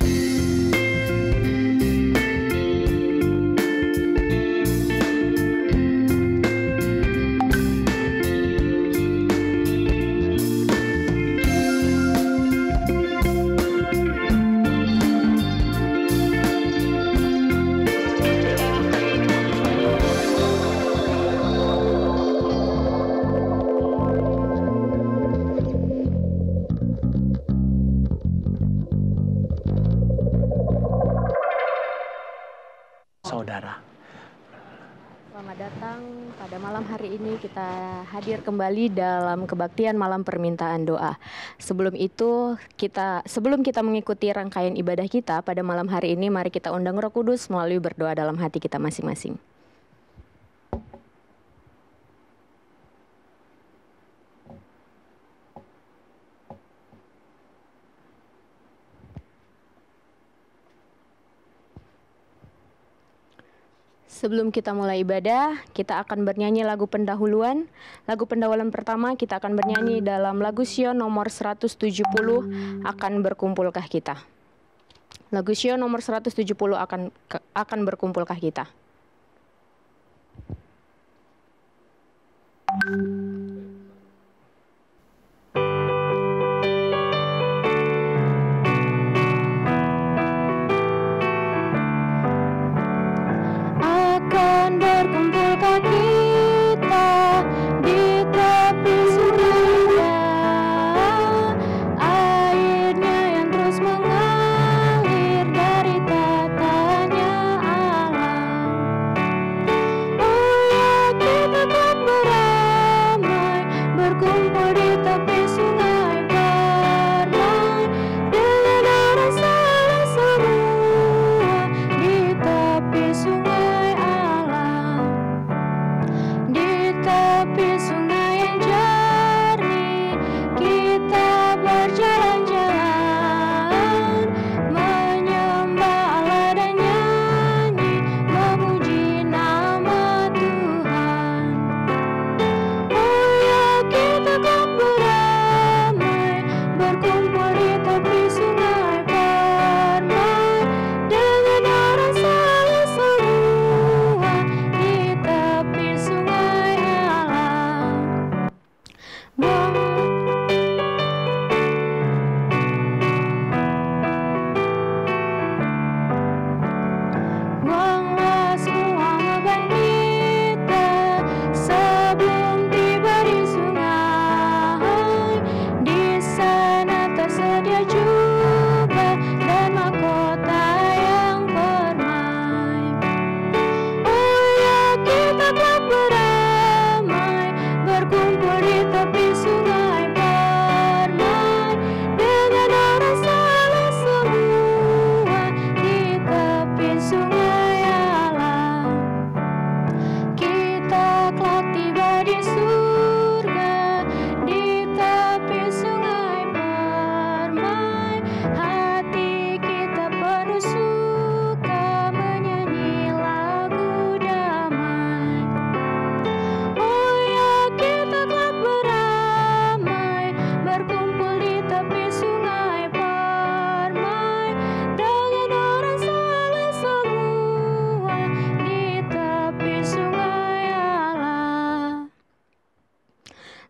Thank you. hadir kembali dalam kebaktian malam permintaan doa. Sebelum itu, kita sebelum kita mengikuti rangkaian ibadah kita pada malam hari ini, mari kita undang Roh Kudus melalui berdoa dalam hati kita masing-masing. Sebelum kita mulai ibadah, kita akan bernyanyi lagu pendahuluan. Lagu pendahuluan pertama kita akan bernyanyi dalam lagu Sio nomor 170 akan berkumpulkah kita. Lagu Sio nomor 170 akan akan berkumpulkah kita. Thank you.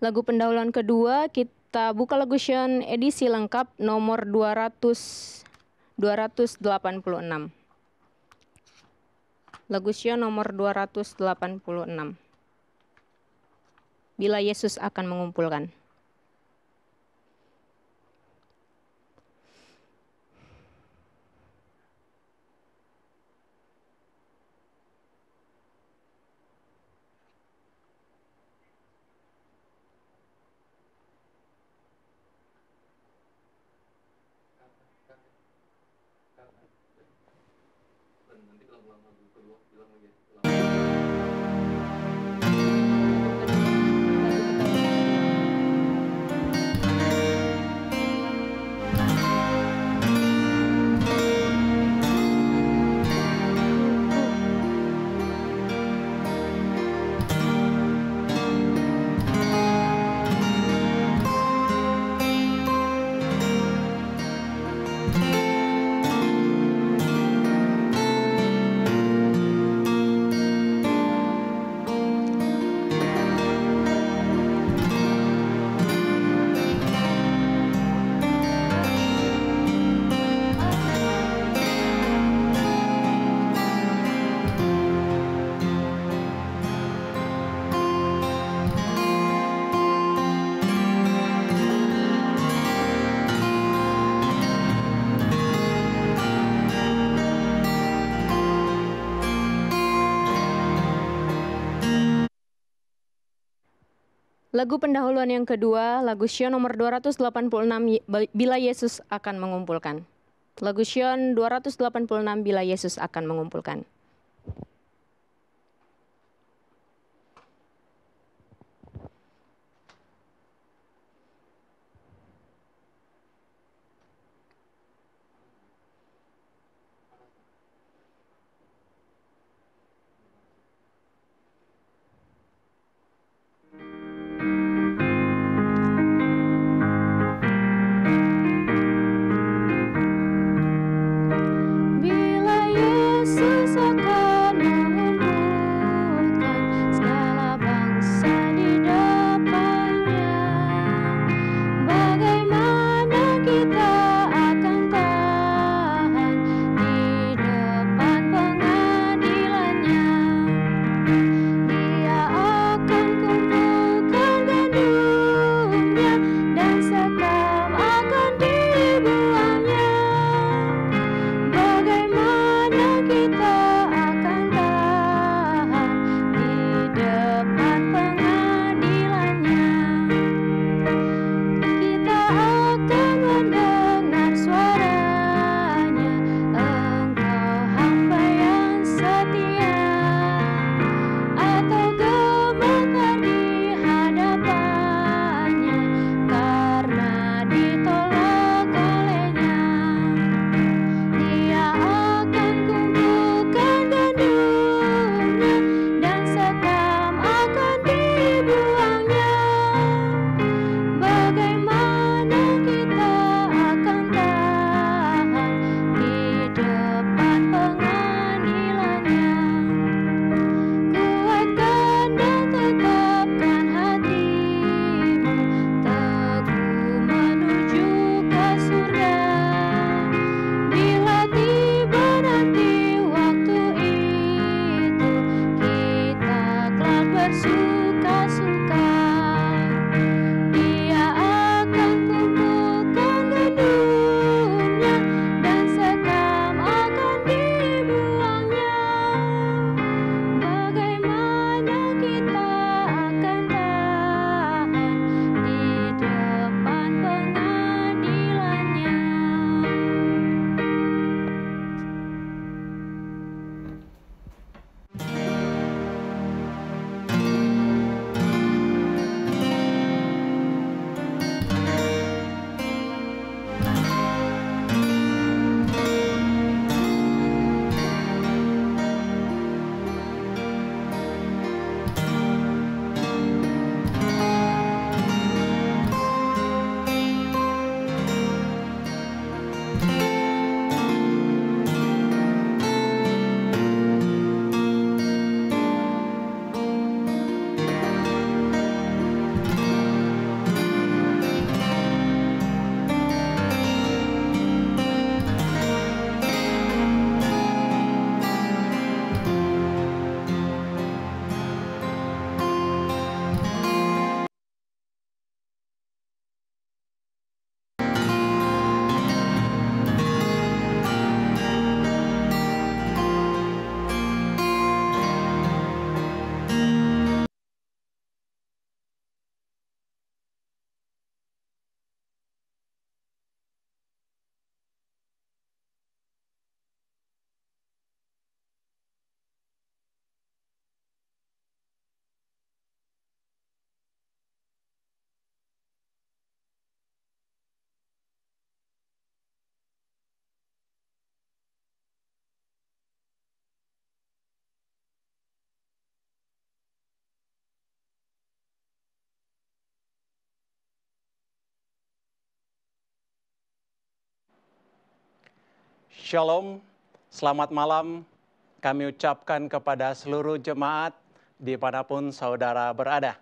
Lagu pendahuluan kedua kita buka lagu Sean edisi lengkap nomor 200 286. Lagu Sean nomor 286. Bila Yesus akan mengumpulkan. Lagu pendahuluan yang kedua, lagu Sion nomor 286 Bila Yesus akan mengumpulkan. Lagu Sion 286 Bila Yesus akan mengumpulkan. Shalom, selamat malam. Kami ucapkan kepada seluruh jemaat di manapun saudara berada.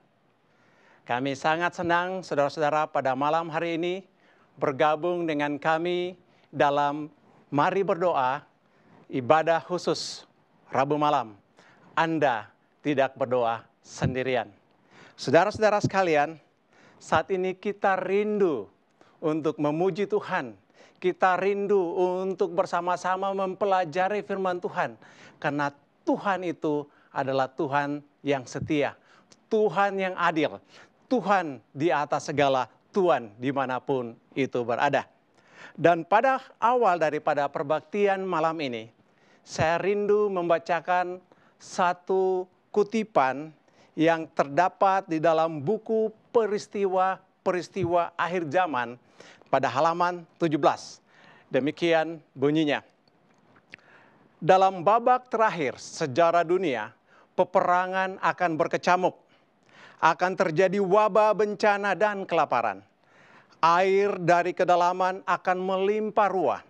Kami sangat senang saudara-saudara pada malam hari ini bergabung dengan kami dalam Mari Berdoa ibadah khusus Rabu malam. Anda tidak berdoa sendirian. Saudara-saudara sekalian, saat ini kita rindu untuk memuji Tuhan kita rindu untuk bersama-sama mempelajari firman Tuhan. Karena Tuhan itu adalah Tuhan yang setia, Tuhan yang adil, Tuhan di atas segala Tuhan dimanapun itu berada. Dan pada awal daripada perbaktian malam ini, saya rindu membacakan satu kutipan yang terdapat di dalam buku peristiwa-peristiwa akhir zaman pada halaman 17. Demikian bunyinya. Dalam babak terakhir sejarah dunia, peperangan akan berkecamuk. Akan terjadi wabah bencana dan kelaparan. Air dari kedalaman akan melimpah ruah.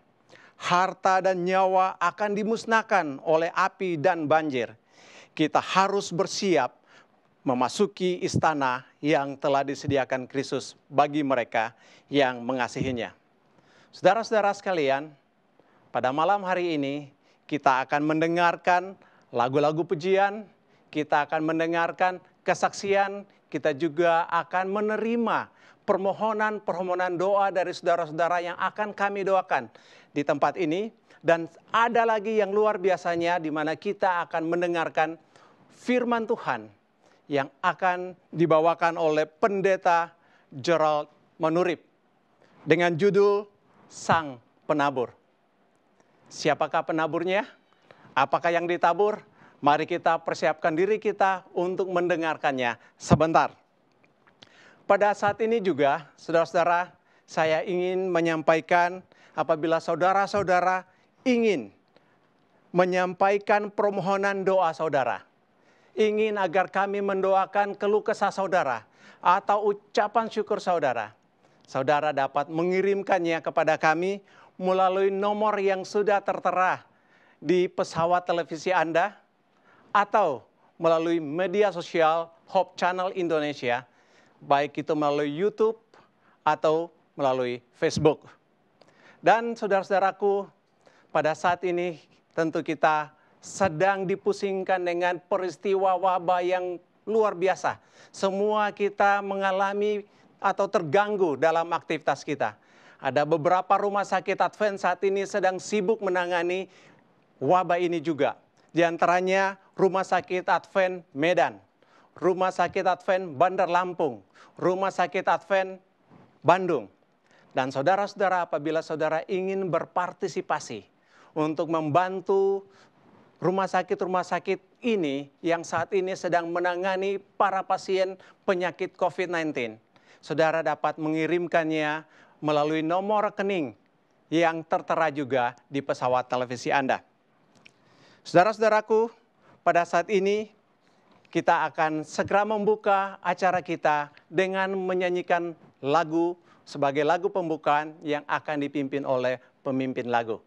Harta dan nyawa akan dimusnahkan oleh api dan banjir. Kita harus bersiap memasuki istana yang telah disediakan Kristus bagi mereka yang mengasihinya. Saudara-saudara sekalian, pada malam hari ini kita akan mendengarkan lagu-lagu pujian, kita akan mendengarkan kesaksian, kita juga akan menerima permohonan-permohonan doa dari saudara-saudara yang akan kami doakan di tempat ini. Dan ada lagi yang luar biasanya di mana kita akan mendengarkan firman Tuhan yang akan dibawakan oleh pendeta Gerald Manurip dengan judul Sang Penabur. Siapakah penaburnya? Apakah yang ditabur? Mari kita persiapkan diri kita untuk mendengarkannya sebentar. Pada saat ini juga, saudara-saudara, saya ingin menyampaikan apabila saudara-saudara ingin menyampaikan permohonan doa saudara ingin agar kami mendoakan keluh kesah saudara atau ucapan syukur saudara, saudara dapat mengirimkannya kepada kami melalui nomor yang sudah tertera di pesawat televisi Anda atau melalui media sosial Hope Channel Indonesia, baik itu melalui YouTube atau melalui Facebook. Dan saudara-saudaraku, pada saat ini tentu kita sedang dipusingkan dengan peristiwa wabah yang luar biasa. Semua kita mengalami atau terganggu dalam aktivitas kita. Ada beberapa rumah sakit Advent saat ini sedang sibuk menangani wabah ini juga. Di antaranya Rumah Sakit Advent Medan, Rumah Sakit Advent Bandar Lampung, Rumah Sakit Advent Bandung. Dan saudara-saudara apabila saudara ingin berpartisipasi untuk membantu rumah sakit rumah sakit ini yang saat ini sedang menangani para pasien penyakit COVID-19. Saudara dapat mengirimkannya melalui nomor rekening yang tertera juga di pesawat televisi Anda. Saudara-saudaraku, pada saat ini kita akan segera membuka acara kita dengan menyanyikan lagu sebagai lagu pembukaan yang akan dipimpin oleh pemimpin lagu.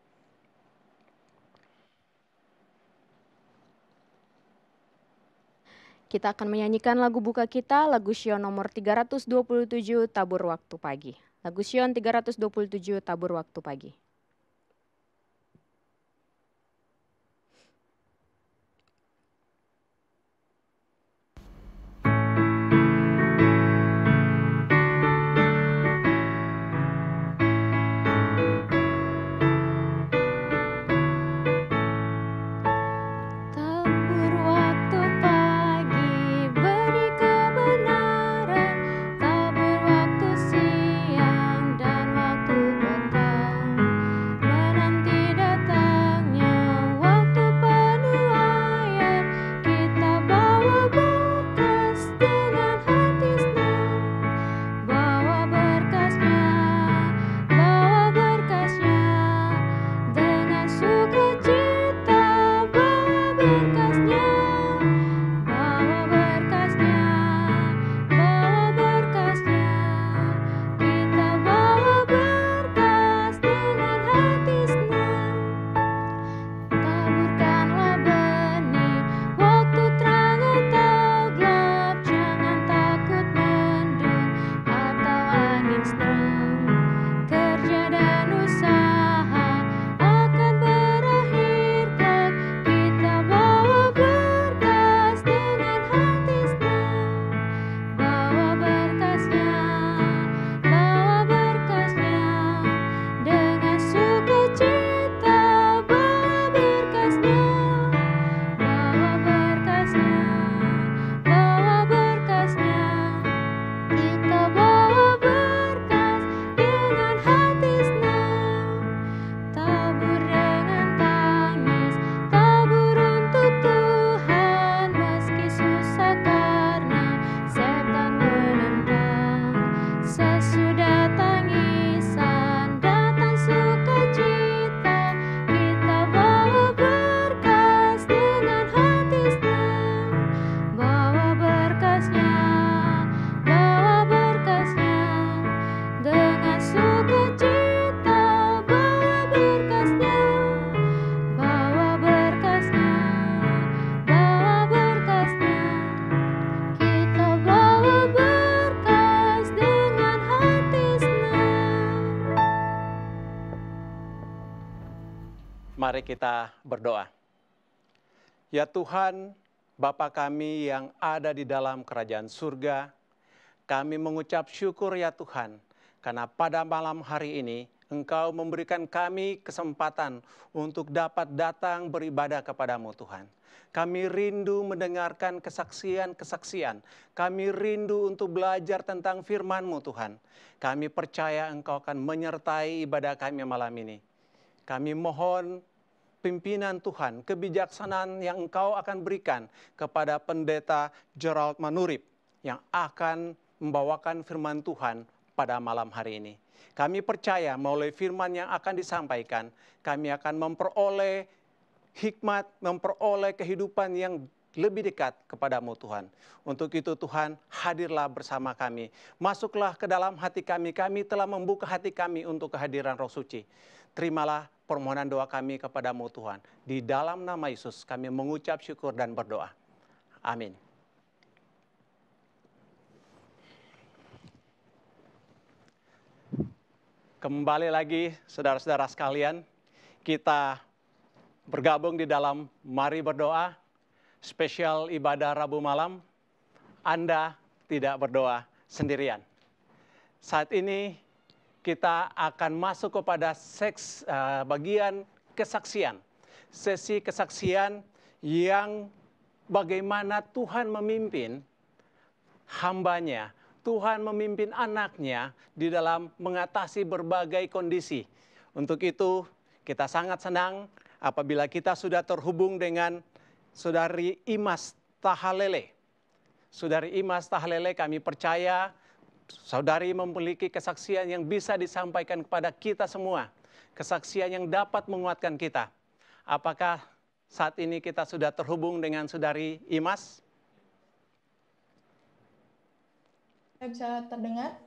Kita akan menyanyikan lagu buka kita, lagu Sion nomor 327 Tabur Waktu Pagi. Lagu Sion 327 Tabur Waktu Pagi. kita berdoa. Ya Tuhan, Bapa kami yang ada di dalam kerajaan surga, kami mengucap syukur ya Tuhan, karena pada malam hari ini Engkau memberikan kami kesempatan untuk dapat datang beribadah kepadamu Tuhan. Kami rindu mendengarkan kesaksian-kesaksian. Kami rindu untuk belajar tentang firman-Mu Tuhan. Kami percaya Engkau akan menyertai ibadah kami malam ini. Kami mohon pimpinan Tuhan, kebijaksanaan yang engkau akan berikan kepada pendeta Gerald Manurip yang akan membawakan firman Tuhan pada malam hari ini. Kami percaya melalui firman yang akan disampaikan, kami akan memperoleh hikmat, memperoleh kehidupan yang lebih dekat kepadamu Tuhan. Untuk itu Tuhan hadirlah bersama kami. Masuklah ke dalam hati kami, kami telah membuka hati kami untuk kehadiran roh suci terimalah permohonan doa kami kepadamu Tuhan. Di dalam nama Yesus kami mengucap syukur dan berdoa. Amin. Kembali lagi saudara-saudara sekalian, kita bergabung di dalam Mari Berdoa, spesial ibadah Rabu malam. Anda tidak berdoa sendirian. Saat ini kita akan masuk kepada seks eh, bagian kesaksian. Sesi kesaksian yang bagaimana Tuhan memimpin hambanya, Tuhan memimpin anaknya di dalam mengatasi berbagai kondisi. Untuk itu kita sangat senang apabila kita sudah terhubung dengan Saudari Imas Tahalele. Saudari Imas Tahalele kami percaya Saudari memiliki kesaksian yang bisa disampaikan kepada kita semua. Kesaksian yang dapat menguatkan kita. Apakah saat ini kita sudah terhubung dengan saudari Imas? Saya bisa terdengar.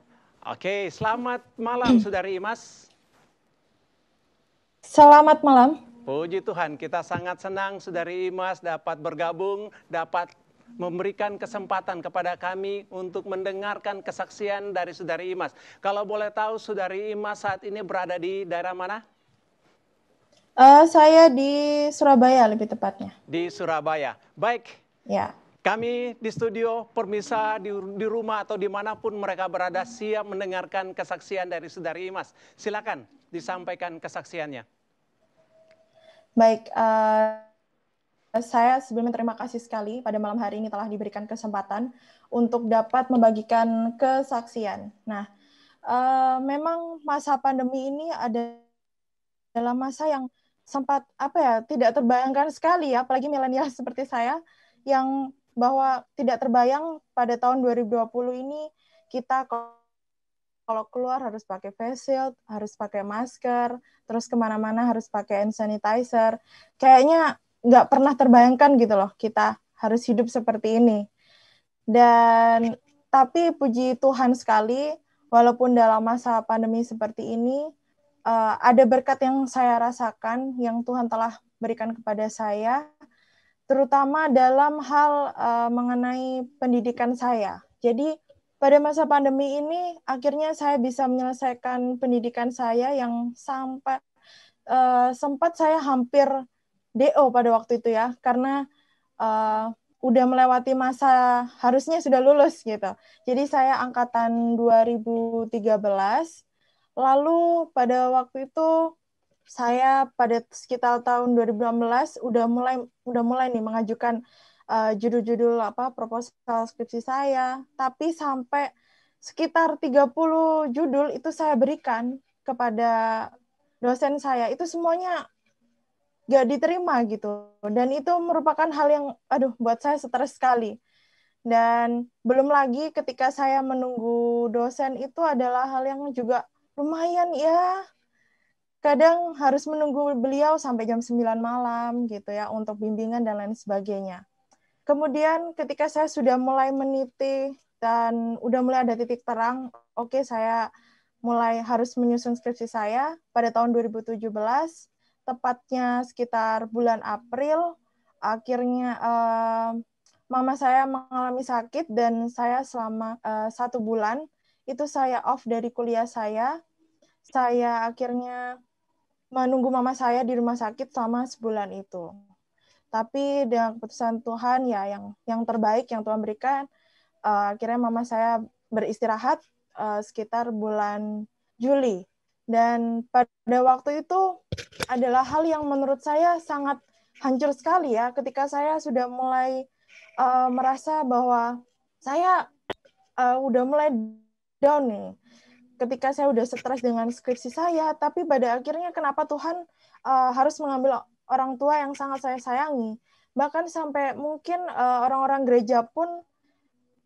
Oke, selamat malam saudari Imas. Selamat malam. Puji Tuhan, kita sangat senang Saudari Imas dapat bergabung, dapat memberikan kesempatan kepada kami untuk mendengarkan kesaksian dari Saudari Imas. Kalau boleh tahu Saudari Imas saat ini berada di daerah mana? Uh, saya di Surabaya lebih tepatnya. Di Surabaya. Baik. Ya. Kami di studio, permisa di, di rumah atau dimanapun mereka berada siap mendengarkan kesaksian dari Saudari Imas. Silakan disampaikan kesaksiannya. Baik, uh, saya sebelumnya terima kasih sekali pada malam hari ini telah diberikan kesempatan untuk dapat membagikan kesaksian. Nah, uh, memang masa pandemi ini ada dalam masa yang sempat apa ya tidak terbayangkan sekali ya, apalagi milenial seperti saya yang bahwa tidak terbayang pada tahun 2020 ini kita kalau keluar harus pakai face shield, harus pakai masker, terus kemana-mana harus pakai hand sanitizer. Kayaknya nggak pernah terbayangkan gitu loh kita harus hidup seperti ini. Dan tapi puji Tuhan sekali walaupun dalam masa pandemi seperti ini uh, ada berkat yang saya rasakan yang Tuhan telah berikan kepada saya terutama dalam hal uh, mengenai pendidikan saya. Jadi pada masa pandemi ini akhirnya saya bisa menyelesaikan pendidikan saya yang sampai uh, sempat saya hampir DO pada waktu itu ya karena uh, udah melewati masa harusnya sudah lulus gitu. Jadi saya angkatan 2013 lalu pada waktu itu saya pada sekitar tahun 2016 udah mulai udah mulai nih mengajukan eh, judul-judul uh, judul apa proposal skripsi saya, tapi sampai sekitar 30 judul itu saya berikan kepada dosen saya. Itu semuanya gak diterima gitu dan itu merupakan hal yang aduh buat saya stres sekali dan belum lagi ketika saya menunggu dosen itu adalah hal yang juga lumayan ya kadang harus menunggu beliau sampai jam 9 malam gitu ya untuk bimbingan dan lain sebagainya kemudian ketika saya sudah mulai meniti dan udah mulai ada titik terang oke okay, saya mulai harus menyusun skripsi saya pada tahun 2017 tepatnya sekitar bulan April akhirnya uh, mama saya mengalami sakit dan saya selama uh, satu bulan itu saya off dari kuliah saya saya akhirnya menunggu mama saya di rumah sakit selama sebulan itu tapi dengan keputusan Tuhan ya yang yang terbaik yang Tuhan berikan uh, akhirnya mama saya beristirahat uh, sekitar bulan Juli dan pada waktu itu adalah hal yang menurut saya sangat hancur sekali ya ketika saya sudah mulai uh, merasa bahwa saya uh, udah mulai down nih. Ketika saya udah stres dengan skripsi saya, tapi pada akhirnya kenapa Tuhan uh, harus mengambil orang tua yang sangat saya sayangi? Bahkan sampai mungkin orang-orang uh, orang -orang gereja pun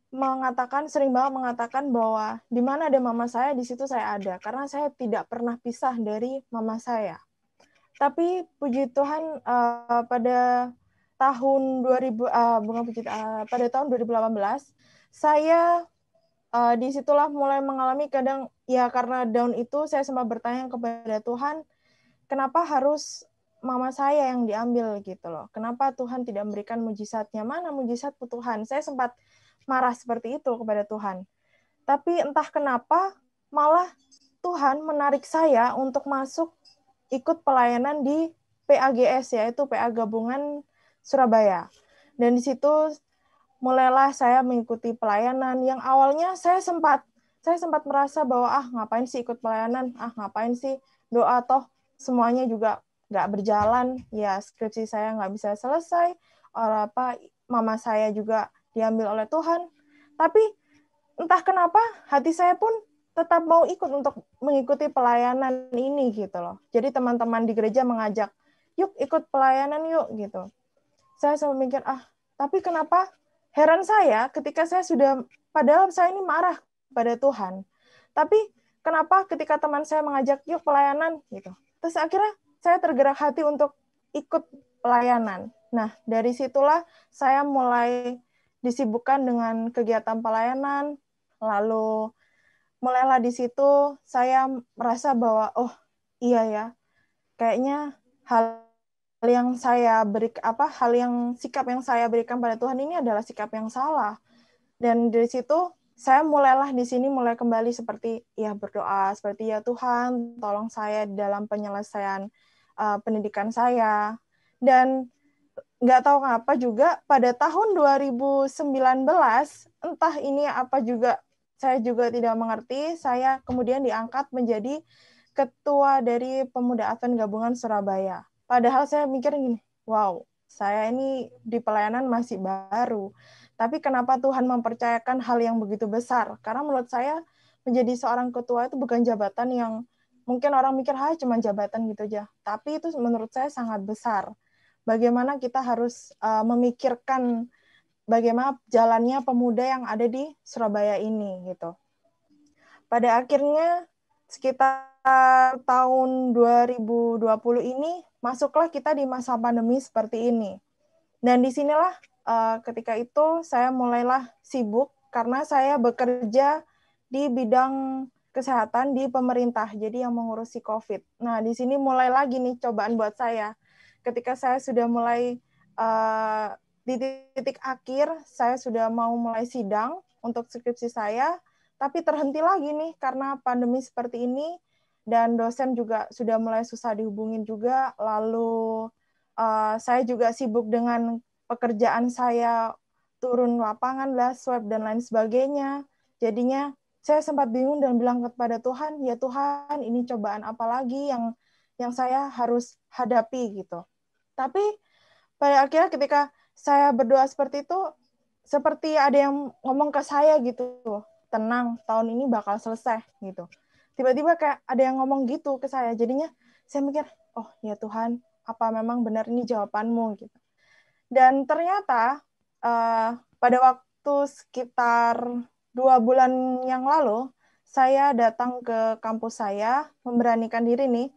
mengatakan sering banget mengatakan bahwa di mana ada mama saya di situ saya ada karena saya tidak pernah pisah dari mama saya. Tapi puji Tuhan uh, pada tahun 2000 uh, bukan puji uh, pada tahun 2018 saya uh, eh, disitulah mulai mengalami kadang ya karena down itu saya sempat bertanya kepada Tuhan kenapa harus mama saya yang diambil gitu loh. Kenapa Tuhan tidak memberikan mujizatnya? Mana mujizat Tuhan? Saya sempat marah seperti itu kepada Tuhan. Tapi entah kenapa malah Tuhan menarik saya untuk masuk ikut pelayanan di PAGS yaitu PA Gabungan Surabaya. Dan di situ mulailah saya mengikuti pelayanan yang awalnya saya sempat saya sempat merasa bahwa ah ngapain sih ikut pelayanan, ah ngapain sih doa toh semuanya juga nggak berjalan, ya skripsi saya nggak bisa selesai, orang apa mama saya juga diambil oleh Tuhan. Tapi entah kenapa hati saya pun tetap mau ikut untuk mengikuti pelayanan ini gitu loh. Jadi teman-teman di gereja mengajak, yuk ikut pelayanan yuk gitu. Saya selalu mikir, ah tapi kenapa heran saya ketika saya sudah, padahal saya ini marah pada Tuhan. Tapi kenapa ketika teman saya mengajak, yuk pelayanan gitu. Terus akhirnya saya tergerak hati untuk ikut pelayanan. Nah dari situlah saya mulai disibukkan dengan kegiatan pelayanan, lalu mulailah di situ saya merasa bahwa oh iya ya kayaknya hal yang saya beri apa hal yang sikap yang saya berikan pada Tuhan ini adalah sikap yang salah dan dari situ saya mulailah di sini mulai kembali seperti ya berdoa seperti ya Tuhan tolong saya dalam penyelesaian uh, pendidikan saya dan nggak tahu kenapa juga pada tahun 2019 entah ini apa juga saya juga tidak mengerti saya kemudian diangkat menjadi ketua dari pemuda Advent gabungan Surabaya padahal saya mikir gini wow saya ini di pelayanan masih baru tapi kenapa Tuhan mempercayakan hal yang begitu besar karena menurut saya menjadi seorang ketua itu bukan jabatan yang mungkin orang mikir ah cuma jabatan gitu aja tapi itu menurut saya sangat besar bagaimana kita harus uh, memikirkan bagaimana jalannya pemuda yang ada di Surabaya ini gitu. Pada akhirnya sekitar tahun 2020 ini masuklah kita di masa pandemi seperti ini. Dan disinilah uh, ketika itu saya mulailah sibuk karena saya bekerja di bidang kesehatan di pemerintah, jadi yang mengurusi COVID. Nah, di sini mulai lagi nih cobaan buat saya ketika saya sudah mulai uh, di titik akhir, saya sudah mau mulai sidang untuk skripsi saya, tapi terhenti lagi nih karena pandemi seperti ini dan dosen juga sudah mulai susah dihubungin juga. Lalu uh, saya juga sibuk dengan pekerjaan saya turun lapangan lah, swab dan lain sebagainya. Jadinya saya sempat bingung dan bilang kepada Tuhan, ya Tuhan, ini cobaan apa lagi yang yang saya harus hadapi gitu. Tapi pada akhirnya ketika saya berdoa seperti itu, seperti ada yang ngomong ke saya gitu, tenang, tahun ini bakal selesai gitu. Tiba-tiba kayak ada yang ngomong gitu ke saya, jadinya saya mikir, oh ya Tuhan, apa memang benar ini jawabanmu gitu. Dan ternyata uh, pada waktu sekitar dua bulan yang lalu, saya datang ke kampus saya, memberanikan diri nih.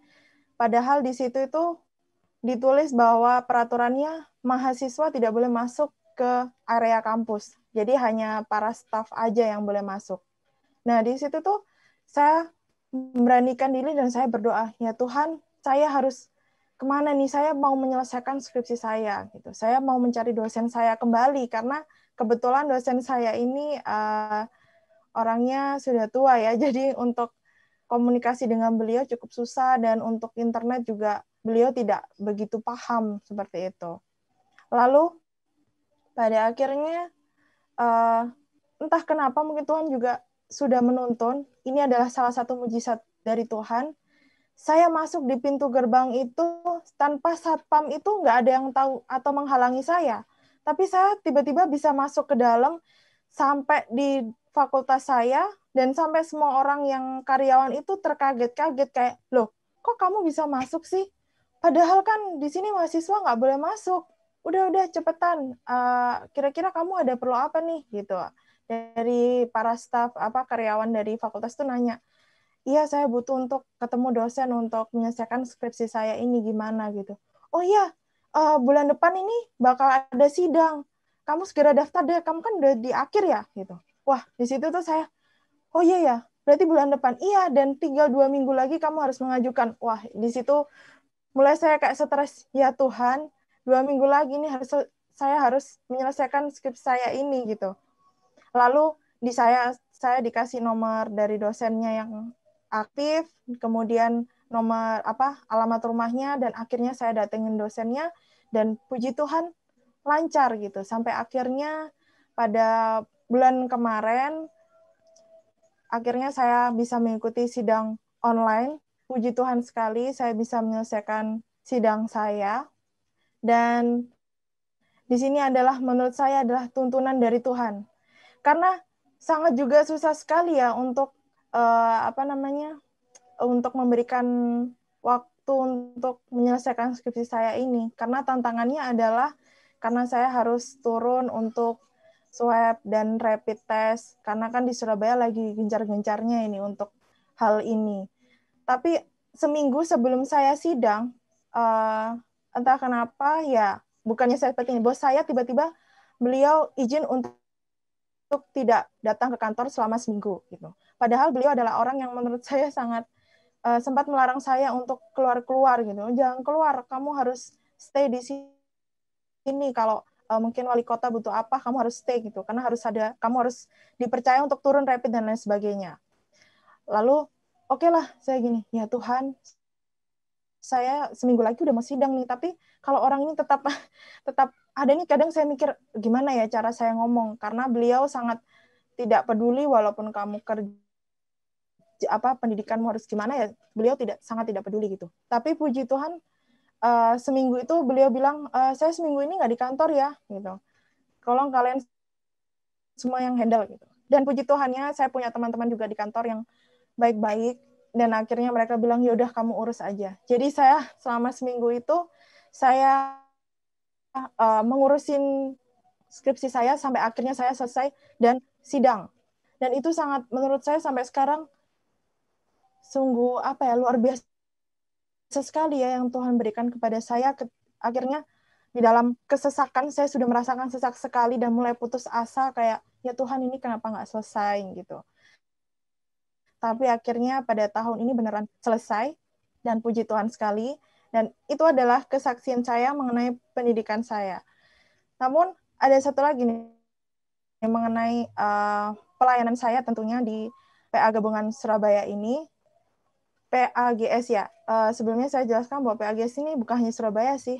Padahal di situ itu ditulis bahwa peraturannya mahasiswa tidak boleh masuk ke area kampus. Jadi hanya para staff aja yang boleh masuk. Nah, di situ tuh saya memberanikan diri dan saya berdoa, ya Tuhan, saya harus kemana nih? Saya mau menyelesaikan skripsi saya, gitu. Saya mau mencari dosen saya kembali karena kebetulan dosen saya ini uh, orangnya sudah tua ya, jadi untuk komunikasi dengan beliau cukup susah dan untuk internet juga beliau tidak begitu paham seperti itu. Lalu pada akhirnya uh, entah kenapa mungkin Tuhan juga sudah menuntun ini adalah salah satu mujizat dari Tuhan. Saya masuk di pintu gerbang itu tanpa satpam itu nggak ada yang tahu atau menghalangi saya. Tapi saya tiba-tiba bisa masuk ke dalam sampai di fakultas saya dan sampai semua orang yang karyawan itu terkaget-kaget kayak loh kok kamu bisa masuk sih Padahal kan di sini mahasiswa nggak boleh masuk. Udah udah cepetan. Eh, kira-kira uh, kamu ada perlu apa nih gitu. Dari para staff apa karyawan dari fakultas tuh nanya, iya saya butuh untuk ketemu dosen untuk menyelesaikan skripsi saya ini gimana gitu. Oh iya, uh, bulan depan ini bakal ada sidang. Kamu segera daftar deh, kamu kan udah di akhir ya gitu. Wah, di situ tuh saya, oh iya ya, berarti bulan depan iya dan tinggal dua minggu lagi kamu harus mengajukan. Wah, di situ mulai saya kayak stres ya Tuhan dua minggu lagi nih harus saya harus menyelesaikan skrip saya ini gitu lalu di saya saya dikasih nomor dari dosennya yang aktif kemudian nomor apa alamat rumahnya dan akhirnya saya datengin dosennya dan puji Tuhan lancar gitu sampai akhirnya pada bulan kemarin akhirnya saya bisa mengikuti sidang online puji Tuhan sekali saya bisa menyelesaikan sidang saya. Dan di sini adalah menurut saya adalah tuntunan dari Tuhan. Karena sangat juga susah sekali ya untuk uh, apa namanya? untuk memberikan waktu untuk menyelesaikan skripsi saya ini karena tantangannya adalah karena saya harus turun untuk swab dan rapid test karena kan di Surabaya lagi gencar-gencarnya ini untuk hal ini. Tapi seminggu sebelum saya sidang, uh, entah kenapa ya, bukannya saya seperti ini, bos saya tiba-tiba beliau izin untuk untuk tidak datang ke kantor selama seminggu gitu. Padahal beliau adalah orang yang menurut saya sangat uh, sempat melarang saya untuk keluar-keluar gitu. Jangan keluar, kamu harus stay di sini kalau eh, mungkin wali kota butuh apa, kamu harus stay gitu. Karena harus ada kamu harus dipercaya untuk turun rapid dan lain sebagainya. Lalu oke okay lah saya gini ya Tuhan saya seminggu lagi udah mau sidang nih tapi kalau orang ini tetap tetap ada nih kadang saya mikir gimana ya cara saya ngomong karena beliau sangat tidak peduli walaupun kamu kerja apa pendidikanmu harus gimana ya beliau tidak sangat tidak peduli gitu tapi puji Tuhan uh, seminggu itu beliau bilang e, saya seminggu ini nggak di kantor ya gitu kalau kalian semua yang handle gitu dan puji Tuhannya saya punya teman-teman juga di kantor yang baik-baik dan akhirnya mereka bilang yaudah kamu urus aja. Jadi saya selama seminggu itu saya uh, mengurusin skripsi saya sampai akhirnya saya selesai dan sidang. Dan itu sangat menurut saya sampai sekarang sungguh apa ya luar biasa sekali ya yang Tuhan berikan kepada saya ke, akhirnya di dalam kesesakan saya sudah merasakan sesak sekali dan mulai putus asa kayak ya Tuhan ini kenapa nggak selesai gitu tapi akhirnya pada tahun ini beneran selesai dan puji Tuhan sekali dan itu adalah kesaksian saya mengenai pendidikan saya. Namun ada satu lagi nih yang mengenai uh, pelayanan saya tentunya di PA Gabungan Surabaya ini PAGS ya. Uh, sebelumnya saya jelaskan bahwa PAGS ini bukan hanya Surabaya sih.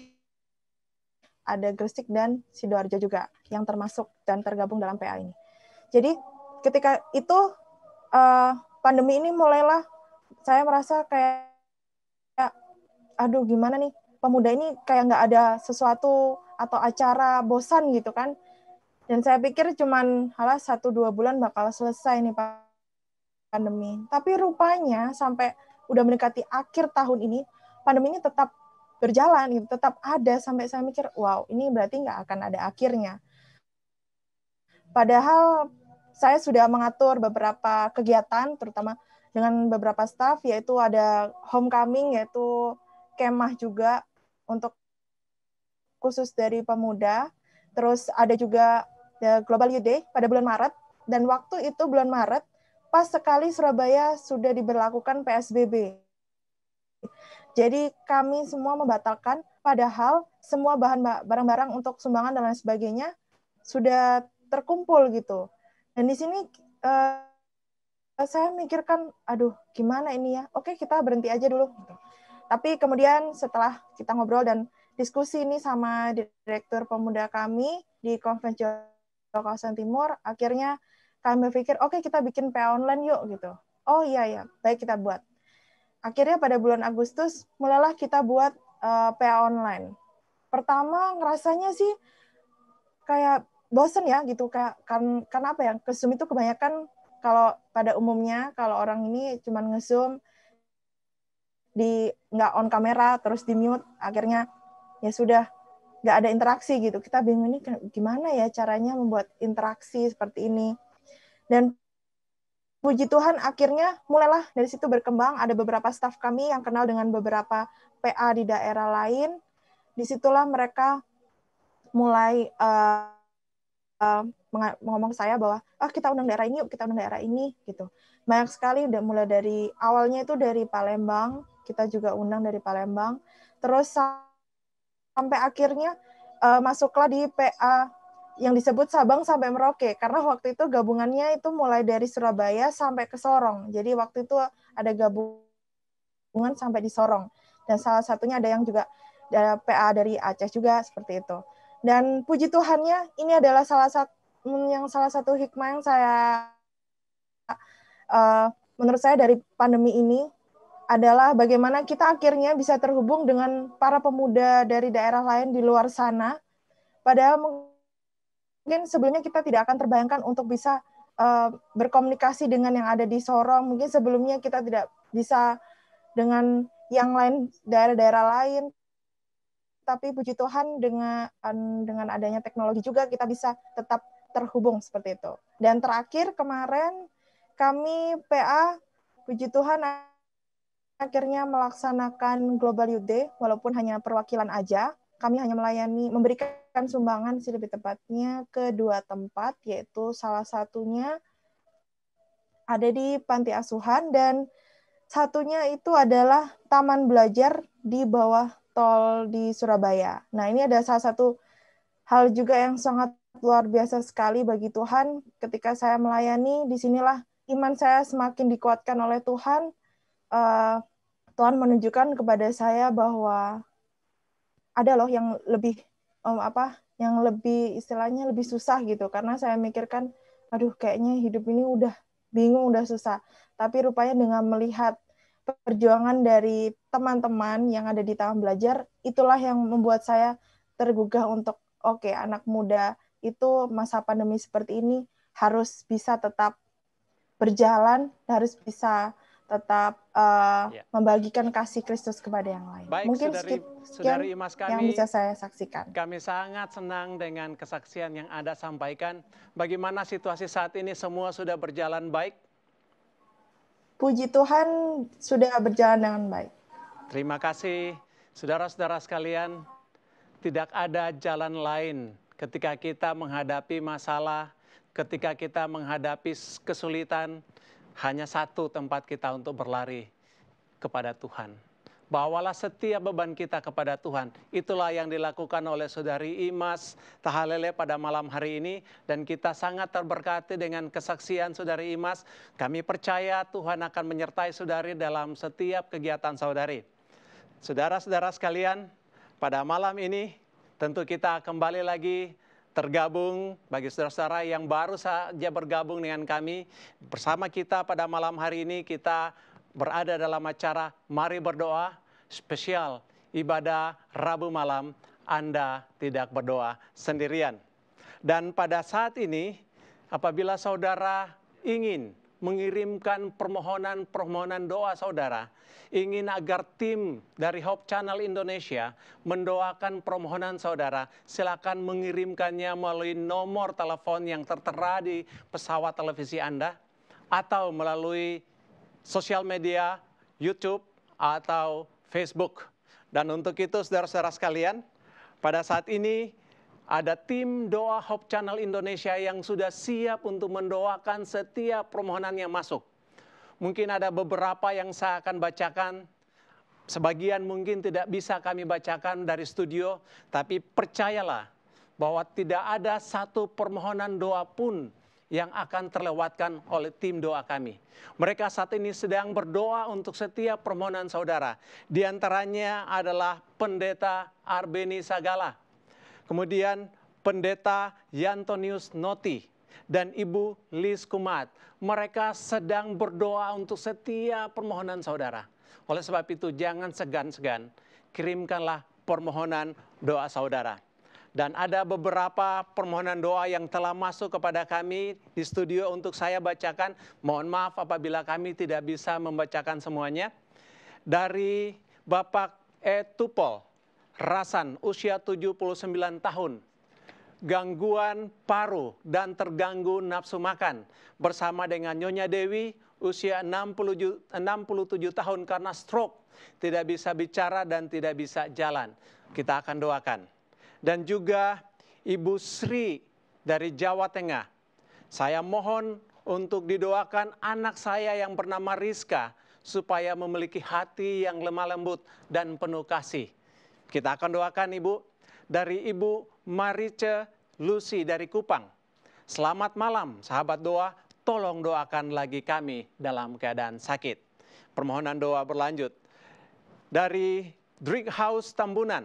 Ada Gresik dan Sidoarjo juga yang termasuk dan tergabung dalam PA ini. Jadi ketika itu uh, pandemi ini mulailah saya merasa kayak ya, aduh gimana nih pemuda ini kayak nggak ada sesuatu atau acara bosan gitu kan dan saya pikir cuman halah satu dua bulan bakal selesai nih pandemi tapi rupanya sampai udah mendekati akhir tahun ini pandemi ini tetap berjalan gitu tetap ada sampai saya mikir wow ini berarti nggak akan ada akhirnya padahal saya sudah mengatur beberapa kegiatan, terutama dengan beberapa staff, yaitu ada homecoming, yaitu kemah juga untuk khusus dari pemuda. Terus ada juga the ya, Global Youth Day pada bulan Maret, dan waktu itu bulan Maret, pas sekali Surabaya sudah diberlakukan PSBB. Jadi kami semua membatalkan, padahal semua bahan barang-barang untuk sumbangan dan lain sebagainya sudah terkumpul gitu. Dan di sini uh, saya mikirkan, aduh gimana ini ya? Oke kita berhenti aja dulu. Gitu. Tapi kemudian setelah kita ngobrol dan diskusi ini sama direktur pemuda kami di konvensi kawasan timur, akhirnya kami berpikir, oke okay, kita bikin PA online yuk gitu. Oh iya ya, baik kita buat. Akhirnya pada bulan Agustus mulailah kita buat uh, eh, PA online. Pertama ngerasanya sih kayak bosen ya gitu kan karena apa ya ke Zoom itu kebanyakan kalau pada umumnya kalau orang ini cuman ngesum di nggak on kamera terus di mute akhirnya ya sudah nggak ada interaksi gitu kita bingung ini gimana ya caranya membuat interaksi seperti ini dan puji Tuhan akhirnya mulailah dari situ berkembang ada beberapa staff kami yang kenal dengan beberapa PA di daerah lain disitulah mereka mulai uh, Eh, mengomong ngomong saya bahwa ah kita undang daerah ini yuk kita undang daerah ini gitu banyak sekali udah mulai dari awalnya itu dari Palembang kita juga undang dari Palembang terus sampai akhirnya uh, masuklah di PA yang disebut Sabang sampai Merauke karena waktu itu gabungannya itu mulai dari Surabaya sampai ke Sorong. Jadi waktu itu ada gabungan sampai di Sorong dan salah satunya ada yang juga ada PA dari Aceh juga seperti itu. Dan puji Tuhannya, ini adalah salah satu mm, yang salah satu hikmah yang saya uh, menurut saya dari pandemi ini adalah bagaimana kita akhirnya bisa terhubung dengan para pemuda dari daerah lain di luar sana. Padahal mungkin sebelumnya kita tidak akan terbayangkan untuk bisa uh, berkomunikasi dengan yang ada di Sorong. Mungkin sebelumnya kita tidak bisa dengan yang lain daerah-daerah lain tapi puji Tuhan dengan dengan adanya teknologi juga kita bisa tetap terhubung seperti itu. Dan terakhir kemarin kami PA puji Tuhan akhirnya melaksanakan Global Youth Day walaupun hanya perwakilan aja. Kami hanya melayani memberikan sumbangan sih lebih tepatnya ke dua tempat yaitu salah satunya ada di panti asuhan dan satunya itu adalah taman belajar di bawah tol di Surabaya. Nah, ini ada salah satu hal juga yang sangat luar biasa sekali bagi Tuhan ketika saya melayani. Disinilah iman saya semakin dikuatkan oleh Tuhan. Eh, Tuhan menunjukkan kepada saya bahwa ada loh yang lebih um, apa yang lebih istilahnya lebih susah gitu karena saya mikirkan aduh kayaknya hidup ini udah bingung udah susah tapi rupanya dengan melihat perjuangan dari teman-teman yang ada di Taman Belajar itulah yang membuat saya tergugah untuk oke okay, anak muda itu masa pandemi seperti ini harus bisa tetap berjalan harus bisa tetap uh, ya. membagikan kasih Kristus kepada yang lain. Baik, Mungkin saudari, Imas kami, yang bisa saya saksikan. Kami sangat senang dengan kesaksian yang Anda sampaikan. Bagaimana situasi saat ini semua sudah berjalan baik? Puji Tuhan sudah berjalan dengan baik. Terima kasih saudara-saudara sekalian. Tidak ada jalan lain ketika kita menghadapi masalah, ketika kita menghadapi kesulitan, hanya satu tempat kita untuk berlari kepada Tuhan. Bawalah setiap beban kita kepada Tuhan. Itulah yang dilakukan oleh saudari Imas Tahalele pada malam hari ini. Dan kita sangat terberkati dengan kesaksian saudari Imas. Kami percaya Tuhan akan menyertai saudari dalam setiap kegiatan saudari. Saudara-saudara sekalian, pada malam ini tentu kita kembali lagi tergabung bagi saudara-saudara yang baru saja bergabung dengan kami bersama kita pada malam hari ini kita berada dalam acara mari berdoa spesial ibadah Rabu malam Anda tidak berdoa sendirian. Dan pada saat ini apabila saudara ingin mengirimkan permohonan-permohonan doa saudara, ingin agar tim dari Hope Channel Indonesia mendoakan permohonan saudara, silakan mengirimkannya melalui nomor telepon yang tertera di pesawat televisi Anda atau melalui sosial media YouTube atau Facebook. Dan untuk itu saudara-saudara sekalian, pada saat ini ada tim doa Hope Channel Indonesia yang sudah siap untuk mendoakan setiap permohonan yang masuk. Mungkin ada beberapa yang saya akan bacakan. Sebagian mungkin tidak bisa kami bacakan dari studio, tapi percayalah bahwa tidak ada satu permohonan doa pun yang akan terlewatkan oleh tim doa kami. Mereka saat ini sedang berdoa untuk setiap permohonan saudara. Di antaranya adalah Pendeta Arbeni Sagala, kemudian Pendeta Yantonius Noti, dan Ibu Lis Kumat. Mereka sedang berdoa untuk setiap permohonan saudara. Oleh sebab itu jangan segan-segan, kirimkanlah permohonan doa saudara. Dan ada beberapa permohonan doa yang telah masuk kepada kami di studio untuk saya bacakan. Mohon maaf apabila kami tidak bisa membacakan semuanya. Dari Bapak Etupol, Rasan, usia 79 tahun, gangguan paru dan terganggu nafsu makan. Bersama dengan Nyonya Dewi, usia 67 tahun karena stroke, tidak bisa bicara dan tidak bisa jalan. Kita akan doakan dan juga Ibu Sri dari Jawa Tengah. Saya mohon untuk didoakan anak saya yang bernama Rizka supaya memiliki hati yang lemah lembut dan penuh kasih. Kita akan doakan Ibu dari Ibu Marice Lucy dari Kupang. Selamat malam sahabat doa, tolong doakan lagi kami dalam keadaan sakit. Permohonan doa berlanjut. Dari Drink House Tambunan,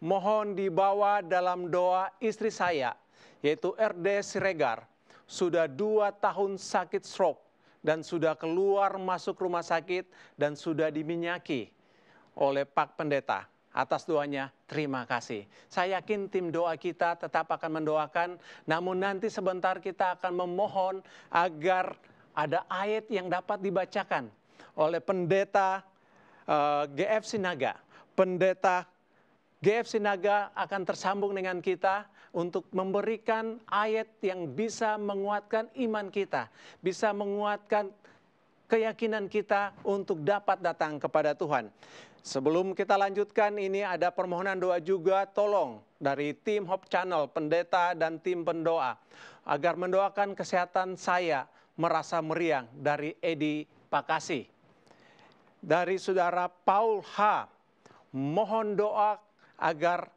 mohon dibawa dalam doa istri saya, yaitu RD Siregar. Sudah dua tahun sakit stroke dan sudah keluar masuk rumah sakit dan sudah diminyaki oleh Pak Pendeta. Atas doanya, terima kasih. Saya yakin tim doa kita tetap akan mendoakan, namun nanti sebentar kita akan memohon agar ada ayat yang dapat dibacakan oleh pendeta uh, eh, GF Sinaga, pendeta GF Sinaga akan tersambung dengan kita untuk memberikan ayat yang bisa menguatkan iman kita, bisa menguatkan keyakinan kita untuk dapat datang kepada Tuhan. Sebelum kita lanjutkan, ini ada permohonan doa juga, tolong dari tim Hope Channel, pendeta dan tim pendoa, agar mendoakan kesehatan saya merasa meriang dari Edi Pakasi. Dari saudara Paul H, mohon doa agar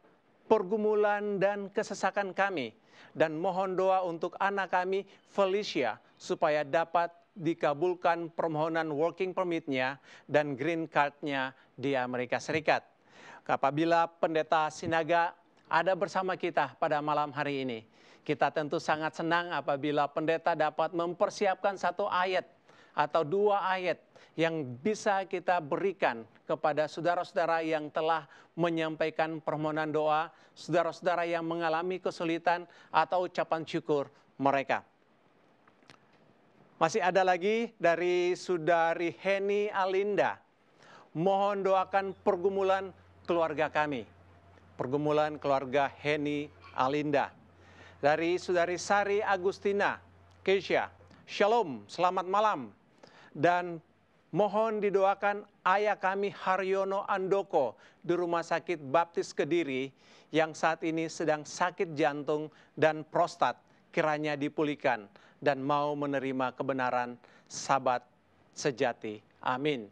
pergumulan dan kesesakan kami dan mohon doa untuk anak kami Felicia supaya dapat dikabulkan permohonan working permitnya dan green cardnya di Amerika Serikat. Apabila pendeta Sinaga ada bersama kita pada malam hari ini, kita tentu sangat senang apabila pendeta dapat mempersiapkan satu ayat atau dua ayat yang bisa kita berikan kepada saudara-saudara yang telah menyampaikan permohonan doa, saudara-saudara yang mengalami kesulitan atau ucapan syukur mereka. Masih ada lagi dari saudari Heni Alinda. Mohon doakan pergumulan keluarga kami. Pergumulan keluarga Heni Alinda. Dari saudari Sari Agustina, Keisha. Shalom, selamat malam dan mohon didoakan ayah kami Haryono Andoko di Rumah Sakit Baptis Kediri yang saat ini sedang sakit jantung dan prostat kiranya dipulihkan dan mau menerima kebenaran sabat sejati. Amin.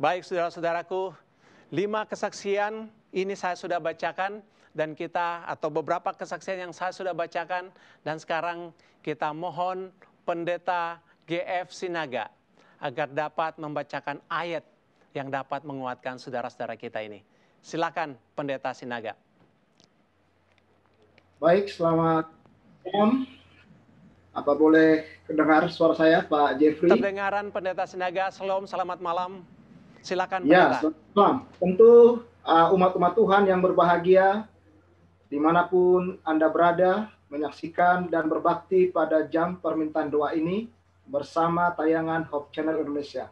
Baik saudara-saudaraku, lima kesaksian ini saya sudah bacakan dan kita atau beberapa kesaksian yang saya sudah bacakan dan sekarang kita mohon pendeta GF Sinaga agar dapat membacakan ayat yang dapat menguatkan saudara-saudara kita ini. Silakan Pendeta Sinaga. Baik, selamat malam. Apa boleh kedengar suara saya, Pak Jeffrey? Terdengaran Pendeta Sinaga, Shalom, selamat malam. Silakan ya, Pendeta. Ya, selamat Tentu uh, umat-umat Tuhan yang berbahagia, dimanapun Anda berada, menyaksikan dan berbakti pada jam permintaan doa ini, bersama tayangan Hope Channel Indonesia.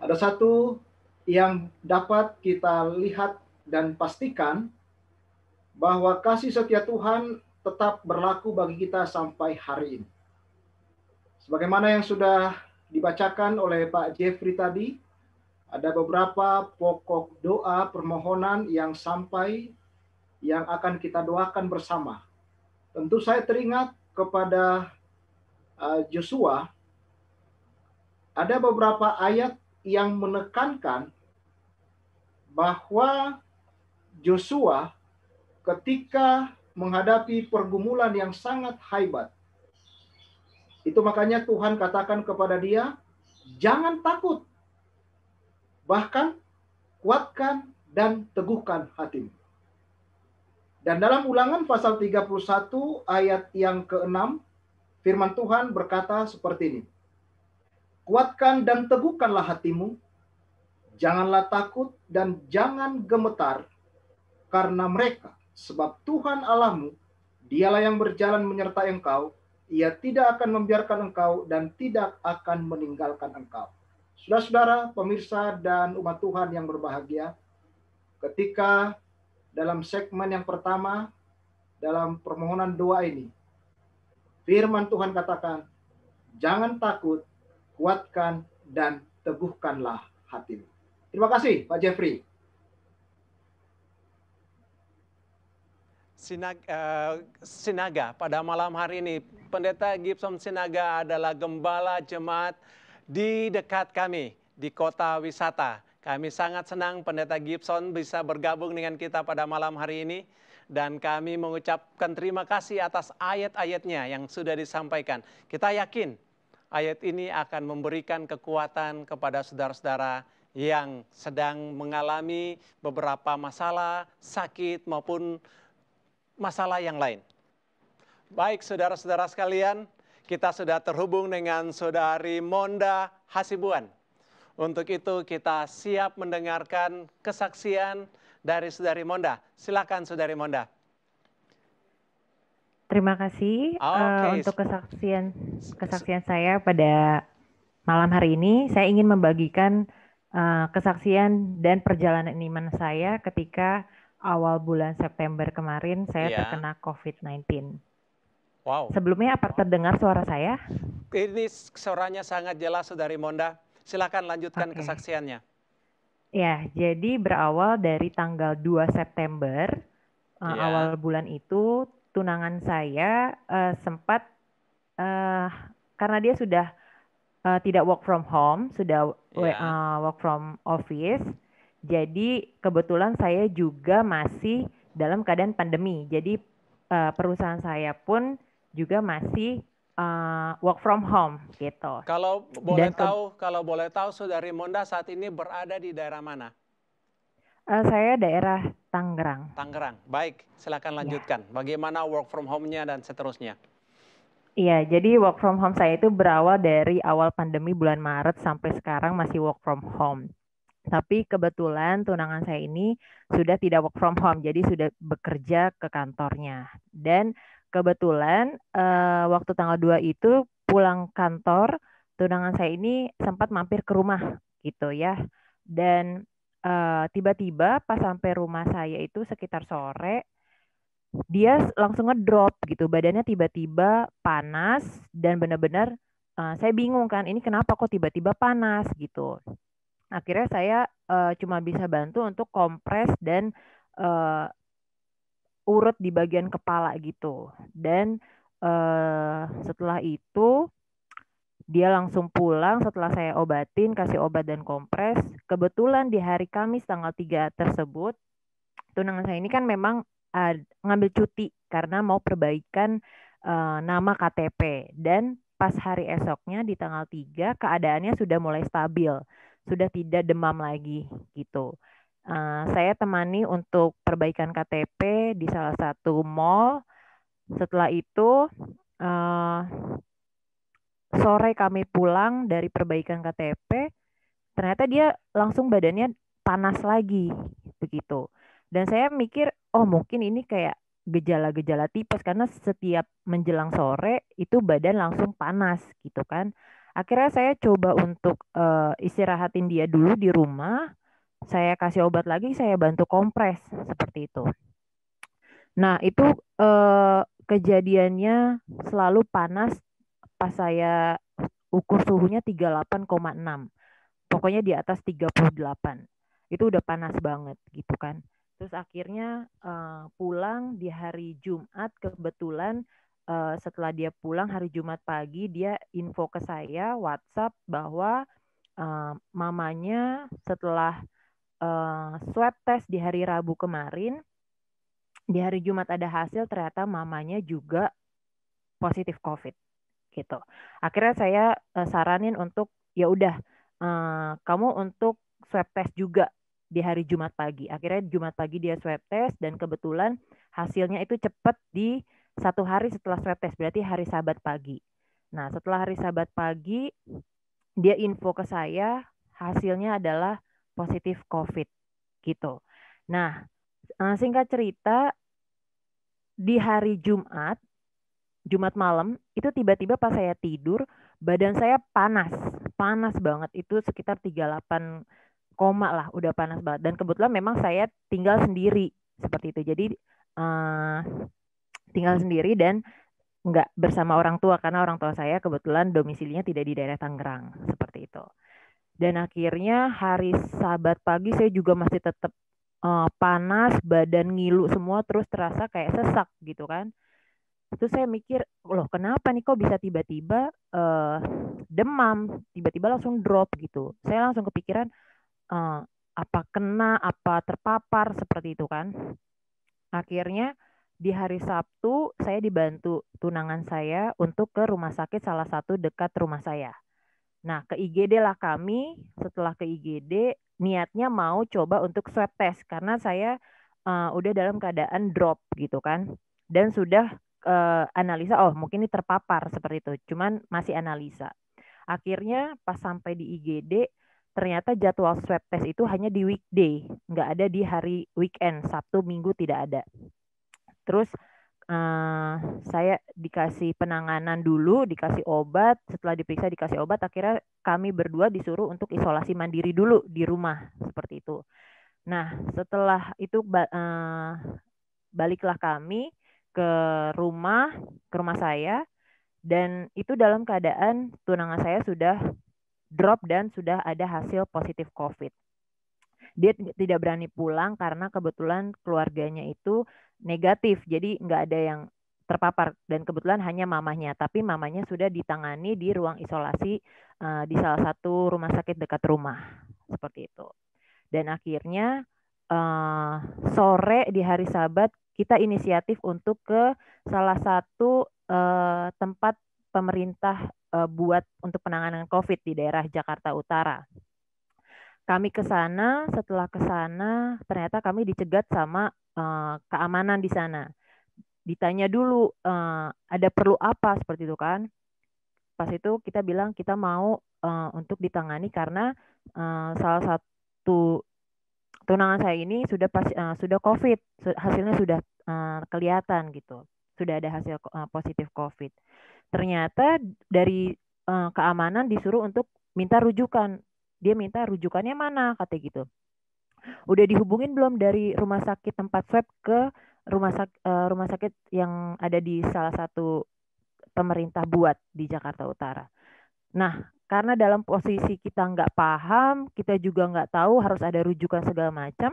Ada satu yang dapat kita lihat dan pastikan bahwa kasih setia Tuhan tetap berlaku bagi kita sampai hari ini. Sebagaimana yang sudah dibacakan oleh Pak Jeffrey tadi, ada beberapa pokok doa permohonan yang sampai yang akan kita doakan bersama. Tentu saya teringat kepada Eh, Joshua ada beberapa ayat yang menekankan bahwa Joshua ketika menghadapi pergumulan yang sangat hebat. Itu makanya Tuhan katakan kepada dia, jangan takut. Bahkan kuatkan dan teguhkan hatimu. Dan dalam ulangan pasal 31 ayat yang ke-6, Firman Tuhan berkata seperti ini. Kuatkan dan teguhkanlah hatimu, janganlah takut dan jangan gemetar karena mereka, sebab Tuhan alamu dialah yang berjalan menyertai engkau, ia tidak akan membiarkan engkau dan tidak akan meninggalkan engkau. Saudara-saudara, pemirsa dan umat Tuhan yang berbahagia, ketika dalam segmen yang pertama dalam permohonan doa ini Firman Tuhan katakan, jangan takut, kuatkan dan teguhkanlah hatimu. Terima kasih Pak Jeffrey. Sinaga, uh, eh, Sinaga pada malam hari ini. Pendeta Gibson Sinaga adalah gembala jemaat di dekat kami di kota wisata. Kami sangat senang Pendeta Gibson bisa bergabung dengan kita pada malam hari ini dan kami mengucapkan terima kasih atas ayat-ayatnya yang sudah disampaikan. Kita yakin ayat ini akan memberikan kekuatan kepada saudara-saudara yang sedang mengalami beberapa masalah, sakit maupun masalah yang lain. Baik saudara-saudara sekalian, kita sudah terhubung dengan saudari Monda Hasibuan. Untuk itu kita siap mendengarkan kesaksian dari Saudari Monda. Silakan Saudari Monda. Terima kasih oh, eh, ah, okay. uh, untuk kesaksian kesaksian saya pada malam hari ini. Saya ingin membagikan uh, kesaksian dan perjalanan iman saya ketika awal bulan September kemarin saya yeah. terkena COVID-19. Wow. Sebelumnya apa terdengar suara saya? Ini suaranya sangat jelas, Saudari Monda. Silakan lanjutkan okay. kesaksiannya. Ya, jadi berawal dari tanggal 2 September ya. uh, awal bulan itu tunangan saya uh, sempat uh, karena dia sudah uh, tidak work from home, sudah yeah. Iya. uh, work from office. Jadi kebetulan saya juga masih dalam keadaan pandemi. Jadi uh, perusahaan saya pun juga masih uh, work from home gitu. Kalau boleh Dan tahu, kalau boleh tahu saudari Monda saat ini berada di daerah mana? Uh, saya daerah Tangerang. Tangerang, baik. Silakan ya. lanjutkan. Ya. Bagaimana work from home-nya dan seterusnya? Iya, jadi work from home saya itu berawal dari awal pandemi bulan Maret sampai sekarang masih work from home. Tapi kebetulan tunangan saya ini sudah tidak work from home, jadi sudah bekerja ke kantornya. Dan Kebetulan uh, waktu tanggal 2 itu pulang kantor, tunangan saya ini sempat mampir ke rumah gitu ya. Dan eh, tiba-tiba uh, pas sampai rumah saya itu sekitar sore, dia langsung ngedrop gitu. Badannya tiba-tiba panas dan benar-benar uh, saya bingung kan, ini kenapa kok tiba-tiba panas gitu. Akhirnya saya uh, cuma bisa bantu untuk kompres dan uh, urut di bagian kepala gitu. Dan uh, setelah itu dia langsung pulang setelah saya obatin, kasih obat dan kompres. Kebetulan di hari Kamis tanggal 3 tersebut, tunangan saya ini kan memang ad, ngambil cuti karena mau perbaikan uh, nama KTP. Dan pas hari esoknya di tanggal 3 keadaannya sudah mulai stabil, sudah tidak demam lagi gitu. Uh, saya temani untuk perbaikan KTP di salah satu mall. Setelah itu uh, sore kami pulang dari perbaikan KTP, ternyata dia langsung badannya panas lagi begitu. Dan saya mikir, oh mungkin ini kayak gejala-gejala tipes karena setiap menjelang sore itu badan langsung panas gitu kan. Akhirnya saya coba untuk uh, istirahatin dia dulu di rumah saya kasih obat lagi, saya bantu kompres seperti itu. Nah, itu eh, kejadiannya selalu panas pas saya ukur suhunya 38,6. Pokoknya di atas 38. Itu udah panas banget gitu kan. Terus akhirnya eh, pulang di hari Jumat kebetulan eh, setelah dia pulang hari Jumat pagi dia info ke saya WhatsApp bahwa eh, mamanya setelah uh, swab test di hari Rabu kemarin. Di hari Jumat ada hasil ternyata mamanya juga positif COVID gitu. Akhirnya saya uh, saranin untuk ya udah uh, kamu untuk swab test juga di hari Jumat pagi. Akhirnya Jumat pagi dia swab test dan kebetulan hasilnya itu cepat di satu hari setelah swab test berarti hari Sabat pagi. Nah setelah hari Sabat pagi dia info ke saya hasilnya adalah positif COVID gitu. Nah, eh, singkat cerita di hari Jumat, Jumat malam itu tiba-tiba pas saya tidur badan saya panas, panas banget itu sekitar 38 koma lah, udah panas banget. Dan kebetulan memang saya tinggal sendiri seperti itu. Jadi uh, tinggal sendiri dan nggak bersama orang tua karena orang tua saya kebetulan domisilinya tidak di daerah Tangerang seperti itu. Dan akhirnya hari Sabat pagi saya juga masih tetap uh, eh, panas, badan ngilu semua terus terasa kayak sesak gitu kan. Terus saya mikir, loh kenapa nih kok bisa tiba-tiba uh, demam, tiba-tiba langsung drop gitu. Saya langsung kepikiran uh, apa kena, apa terpapar seperti itu kan. Akhirnya di hari Sabtu saya dibantu tunangan saya untuk ke rumah sakit salah satu dekat rumah saya. Nah, ke IGD lah kami. Setelah ke IGD, niatnya mau coba untuk swab test karena saya uh, udah dalam keadaan drop gitu kan. Dan sudah uh, analisa, oh mungkin ini terpapar seperti itu. Cuman masih analisa. Akhirnya pas sampai di IGD, ternyata jadwal swab test itu hanya di weekday, nggak ada di hari weekend, Sabtu, Minggu tidak ada. Terus Eh, saya dikasih penanganan dulu, dikasih obat, setelah diperiksa dikasih obat, akhirnya kami berdua disuruh untuk isolasi mandiri dulu di rumah seperti itu. Nah, setelah itu uh, baliklah kami ke rumah, ke rumah saya dan itu dalam keadaan tunangan saya sudah drop dan sudah ada hasil positif COVID dia tidak berani pulang karena kebetulan keluarganya itu negatif jadi nggak ada yang terpapar dan kebetulan hanya mamanya, tapi mamanya sudah ditangani di ruang isolasi uh, di salah satu rumah sakit dekat rumah seperti itu dan akhirnya uh, sore di hari Sabat kita inisiatif untuk ke salah satu uh, tempat pemerintah uh, buat untuk penanganan COVID di daerah Jakarta Utara kami ke sana, setelah ke sana ternyata kami dicegat sama uh, keamanan di sana. Ditanya dulu uh, ada perlu apa seperti itu kan. Pas itu kita bilang kita mau uh, untuk ditangani karena uh, salah satu tunangan saya ini sudah pas, uh, sudah COVID, hasilnya sudah uh, kelihatan gitu. Sudah ada hasil uh, positif COVID. Ternyata dari uh, keamanan disuruh untuk minta rujukan dia minta rujukannya mana kata gitu udah dihubungin belum dari rumah sakit tempat swab ke rumah sakit uh, eh, rumah sakit yang ada di salah satu pemerintah buat di Jakarta Utara nah karena dalam posisi kita nggak paham kita juga nggak tahu harus ada rujukan segala macam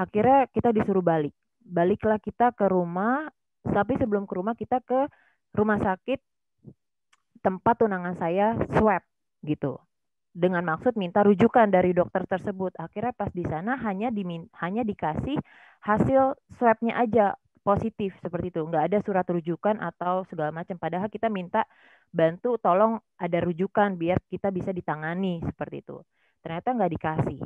akhirnya kita disuruh balik baliklah kita ke rumah tapi sebelum ke rumah kita ke rumah sakit tempat tunangan saya swab gitu dengan maksud minta rujukan dari dokter tersebut. Akhirnya pas di sana hanya di, hanya dikasih hasil swabnya aja positif seperti itu. Nggak ada surat rujukan atau segala macam. Padahal kita minta bantu tolong ada rujukan biar kita bisa ditangani seperti itu. Ternyata nggak dikasih.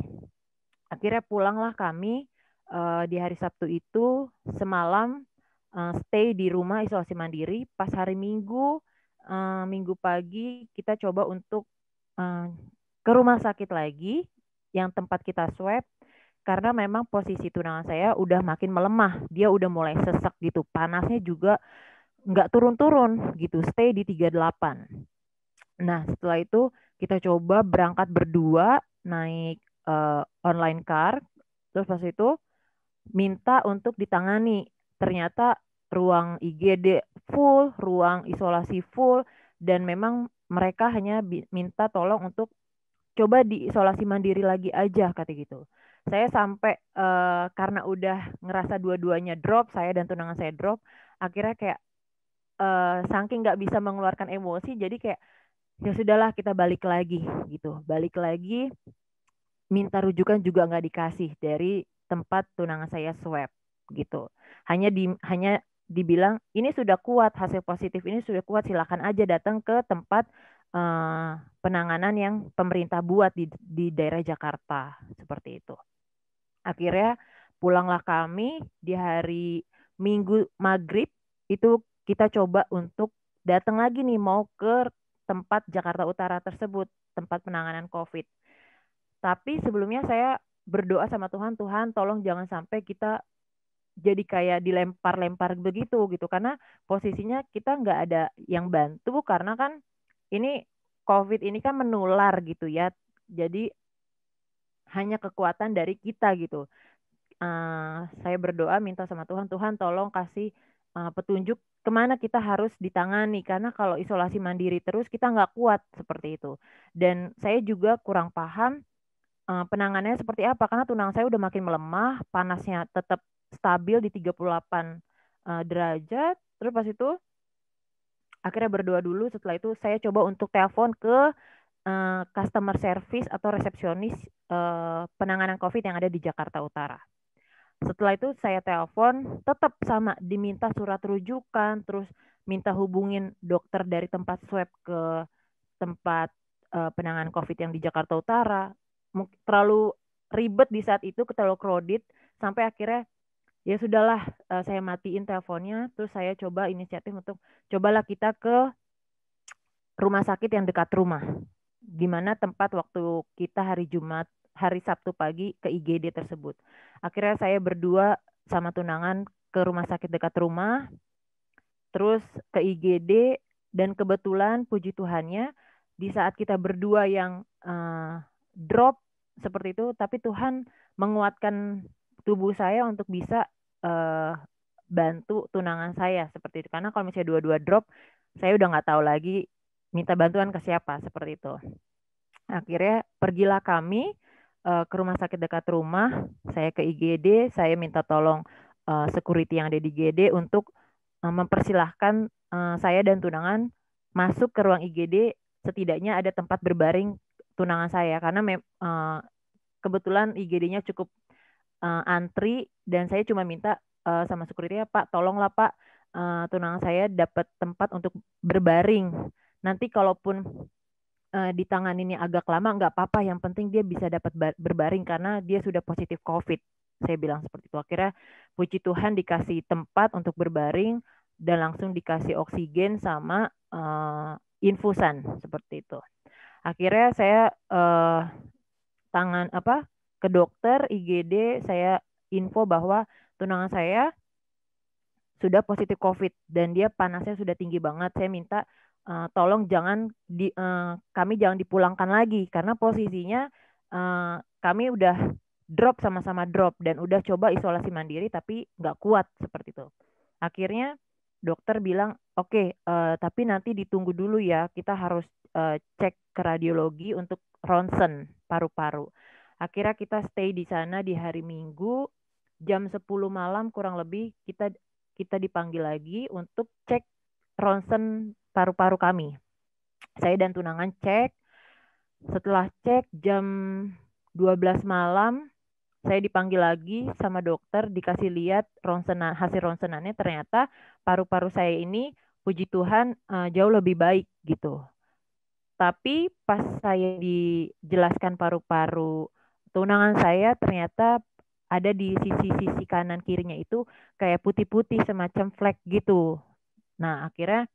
Akhirnya pulanglah kami uh, di hari Sabtu itu semalam uh, stay di rumah isolasi mandiri. Pas hari Minggu uh, minggu pagi kita coba untuk ke rumah sakit lagi yang tempat kita swab karena memang posisi tunangan saya udah makin melemah. Dia udah mulai sesek gitu. Panasnya juga nggak turun-turun gitu. Stay di 38. Nah setelah itu kita coba berangkat berdua naik uh, online car. Terus pas itu minta untuk ditangani. Ternyata ruang IGD full, ruang isolasi full, dan memang mereka hanya minta tolong untuk coba diisolasi mandiri lagi aja kata gitu saya sampai uh, karena udah ngerasa dua-duanya drop saya dan tunangan saya drop akhirnya kayak uh, saking nggak bisa mengeluarkan emosi jadi kayak ya sudahlah kita balik lagi gitu balik lagi minta rujukan juga nggak dikasih dari tempat tunangan saya swab gitu hanya di hanya dibilang ini sudah kuat hasil positif ini sudah kuat silakan aja datang ke tempat Eh, penanganan yang pemerintah buat di, di daerah Jakarta seperti itu. Akhirnya pulanglah kami di hari Minggu maghrib itu kita coba untuk datang lagi nih mau ke tempat Jakarta Utara tersebut tempat penanganan COVID. Tapi sebelumnya saya berdoa sama Tuhan, Tuhan tolong jangan sampai kita jadi kayak dilempar-lempar begitu gitu karena posisinya kita nggak ada yang bantu karena kan ini COVID ini kan menular gitu ya. Jadi hanya kekuatan dari kita gitu. Uh, saya berdoa minta sama Tuhan, Tuhan tolong kasih uh, petunjuk kemana kita harus ditangani karena kalau isolasi mandiri terus kita nggak kuat seperti itu. Dan saya juga kurang paham uh, eh, penanganannya seperti apa karena tunang saya udah makin melemah, panasnya tetap stabil di 38 uh, derajat. Terus pas itu akhirnya berdoa dulu setelah itu saya coba untuk telepon ke uh, customer service atau resepsionis uh, penanganan covid yang ada di Jakarta Utara setelah itu saya telepon tetap sama diminta surat rujukan terus minta hubungin dokter dari tempat swab ke tempat uh, penanganan covid yang di Jakarta Utara terlalu ribet di saat itu terlalu crowded sampai akhirnya ya sudahlah uh, saya matiin teleponnya terus saya coba inisiatif untuk cobalah kita ke rumah sakit yang dekat rumah di mana tempat waktu kita hari Jumat hari Sabtu pagi ke IGD tersebut akhirnya saya berdua sama tunangan ke rumah sakit dekat rumah terus ke IGD dan kebetulan puji Tuhannya di saat kita berdua yang uh, drop seperti itu tapi Tuhan menguatkan tubuh saya untuk bisa uh, bantu tunangan saya seperti itu. Karena kalau misalnya dua-dua drop, saya udah nggak tahu lagi minta bantuan ke siapa seperti itu. Akhirnya pergilah kami uh, ke rumah sakit dekat rumah, saya ke IGD, saya minta tolong uh, security yang ada di IGD untuk uh, mempersilahkan uh, saya dan tunangan masuk ke ruang IGD setidaknya ada tempat berbaring tunangan saya karena uh, kebetulan IGD-nya cukup uh, antri dan saya cuma minta uh, sama security ya Pak, tolonglah Pak uh, tunangan saya dapat tempat untuk berbaring. Nanti kalaupun uh, ini agak lama nggak apa-apa, yang penting dia bisa dapat berbaring karena dia sudah positif COVID. Saya bilang seperti itu. Akhirnya puji Tuhan dikasih tempat untuk berbaring dan langsung dikasih oksigen sama uh, infusan seperti itu. Akhirnya saya uh, tangan apa ke dokter IGD saya info bahwa tunangan saya sudah positif COVID dan dia panasnya sudah tinggi banget. Saya minta uh, tolong jangan di uh, kami jangan dipulangkan lagi karena posisinya uh, kami udah drop sama-sama drop dan udah coba isolasi mandiri tapi nggak kuat seperti itu. Akhirnya dokter bilang oke okay, uh, tapi nanti ditunggu dulu ya kita harus uh, cek ke radiologi untuk ronsen paru-paru. Akhirnya kita stay di sana di hari Minggu jam 10 malam kurang lebih kita kita dipanggil lagi untuk cek ronsen paru-paru kami. Saya dan tunangan cek. Setelah cek jam 12 malam saya dipanggil lagi sama dokter dikasih lihat ronsen hasil ronsenannya ternyata paru-paru saya ini puji Tuhan eh, jauh lebih baik gitu. Tapi pas saya dijelaskan paru-paru Tunangan saya ternyata ada di sisi-sisi kanan kirinya itu kayak putih-putih semacam flek gitu. Nah, akhirnya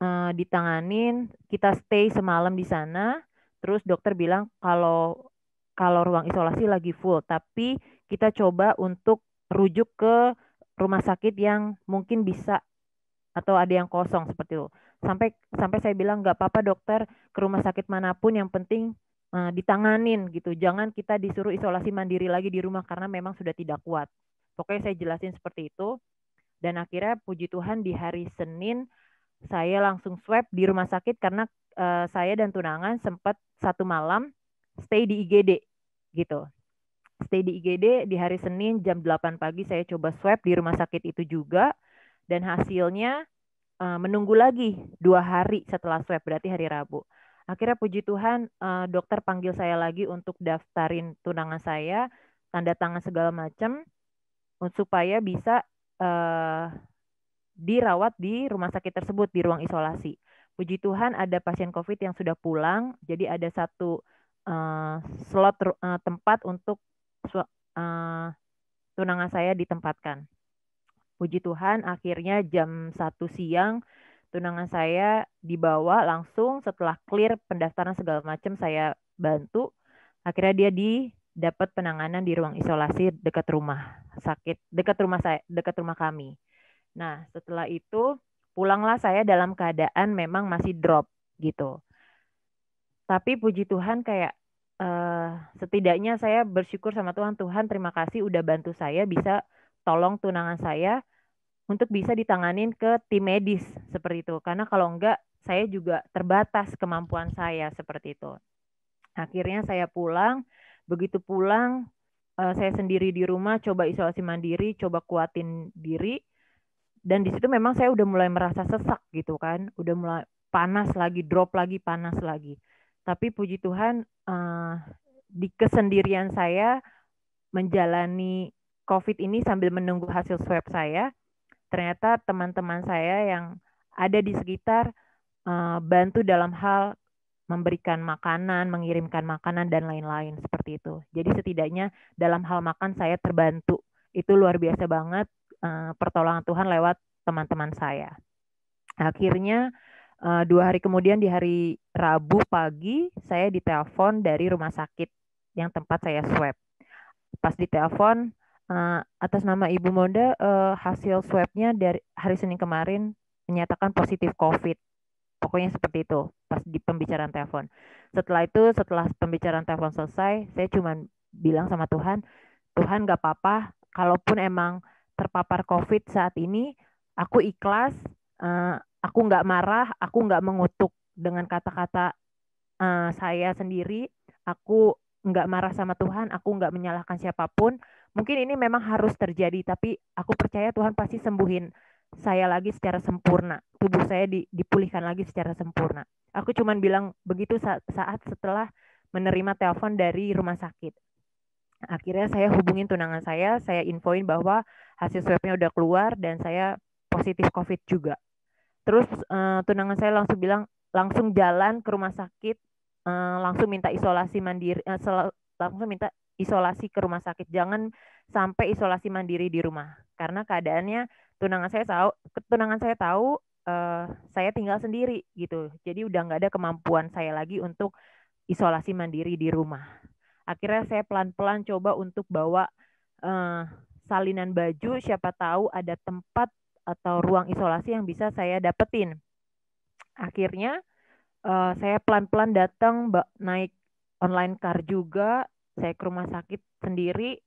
eh, ditanganin, kita stay semalam di sana, terus dokter bilang kalau kalau ruang isolasi lagi full, tapi kita coba untuk rujuk ke rumah sakit yang mungkin bisa atau ada yang kosong seperti itu. Sampai sampai saya bilang nggak apa-apa dokter ke rumah sakit manapun yang penting uh, ditanganin gitu. Jangan kita disuruh isolasi mandiri lagi di rumah karena memang sudah tidak kuat. Pokoknya saya jelasin seperti itu. Dan akhirnya puji Tuhan di hari Senin saya langsung swab di rumah sakit karena uh, saya dan tunangan sempat satu malam stay di IGD gitu. Stay di IGD di hari Senin jam 8 pagi saya coba swab di rumah sakit itu juga dan hasilnya uh, menunggu lagi dua hari setelah swab berarti hari Rabu akhirnya puji Tuhan uh, dokter panggil saya lagi untuk daftarin tunangan saya tanda tangan segala macam supaya bisa uh, dirawat di rumah sakit tersebut di ruang isolasi puji Tuhan ada pasien COVID yang sudah pulang jadi ada satu uh, slot uh, tempat untuk uh, tunangan saya ditempatkan puji Tuhan akhirnya jam satu siang tunangan saya dibawa langsung setelah clear pendaftaran segala macam saya bantu akhirnya dia di dapat penanganan di ruang isolasi dekat rumah sakit dekat rumah saya dekat rumah kami nah setelah itu pulanglah saya dalam keadaan memang masih drop gitu tapi puji Tuhan kayak uh, setidaknya saya bersyukur sama Tuhan Tuhan terima kasih udah bantu saya bisa tolong tunangan saya untuk bisa ditanganin ke tim medis seperti itu. Karena kalau enggak saya juga terbatas kemampuan saya seperti itu. Akhirnya saya pulang, begitu pulang eh, saya sendiri di rumah coba isolasi mandiri, coba kuatin diri dan di situ memang saya udah mulai merasa sesak gitu kan, udah mulai panas lagi, drop lagi, panas lagi. Tapi puji Tuhan eh, di kesendirian saya menjalani COVID ini sambil menunggu hasil swab saya, ternyata teman-teman saya yang ada di sekitar uh, bantu dalam hal memberikan makanan, mengirimkan makanan dan lain-lain seperti itu. Jadi setidaknya dalam hal makan saya terbantu. Itu luar biasa banget uh, pertolongan Tuhan lewat teman-teman saya. Akhirnya uh, dua hari kemudian di hari Rabu pagi saya ditelepon dari rumah sakit yang tempat saya swab. Pas ditelepon uh, atas nama Ibu Moda uh, eh, hasil swabnya dari hari Senin kemarin menyatakan positif COVID. Pokoknya seperti itu pas di pembicaraan telepon. Setelah itu, setelah pembicaraan telepon selesai, saya cuma bilang sama Tuhan, Tuhan gak apa-apa, kalaupun emang terpapar COVID saat ini, aku ikhlas, uh, aku nggak marah, aku nggak mengutuk dengan kata-kata uh, saya sendiri, aku nggak marah sama Tuhan, aku nggak menyalahkan siapapun, Mungkin ini memang harus terjadi, tapi aku percaya Tuhan pasti sembuhin saya lagi secara sempurna. Tubuh saya dipulihkan lagi secara sempurna. Aku cuman bilang begitu saat, saat setelah menerima telepon dari rumah sakit. Akhirnya saya hubungin tunangan saya, saya infoin bahwa hasil swabnya udah keluar dan saya positif COVID juga. Terus uh, tunangan saya langsung bilang langsung jalan ke rumah sakit, uh, langsung minta isolasi mandiri, uh, langsung minta isolasi ke rumah sakit. Jangan sampai isolasi mandiri di rumah. Karena keadaannya tunangan saya tahu, tunangan saya tahu uh, saya tinggal sendiri gitu. Jadi udah nggak ada kemampuan saya lagi untuk isolasi mandiri di rumah. Akhirnya saya pelan-pelan coba untuk bawa uh, salinan baju, siapa tahu ada tempat atau ruang isolasi yang bisa saya dapetin. Akhirnya uh, saya pelan-pelan datang naik online car juga saya ke rumah sakit sendiri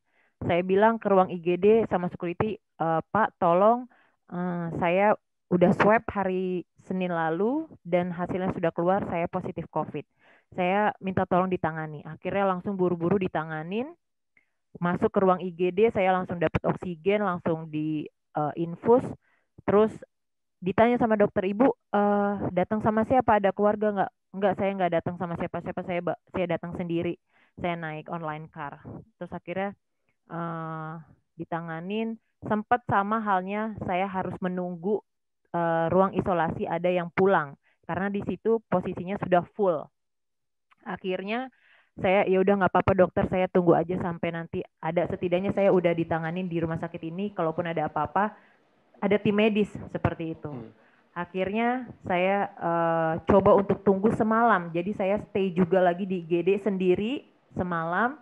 saya bilang ke ruang IGD sama security e, Pak tolong e, saya udah swab hari Senin lalu dan hasilnya sudah keluar saya positif COVID saya minta tolong ditangani akhirnya langsung buru-buru ditanganin masuk ke ruang IGD saya langsung dapat oksigen langsung di uh, infus terus ditanya sama dokter ibu e, datang sama siapa ada keluarga nggak nggak saya nggak datang sama siapa siapa saya saya datang sendiri saya naik online car terus akhirnya uh, ditanganin sempat sama halnya saya harus menunggu uh, ruang isolasi ada yang pulang karena di situ posisinya sudah full akhirnya saya ya udah nggak apa-apa dokter saya tunggu aja sampai nanti ada setidaknya saya udah ditanganin di rumah sakit ini kalaupun ada apa-apa ada tim medis seperti itu hmm. akhirnya saya uh, coba untuk tunggu semalam jadi saya stay juga lagi di IGD sendiri semalam.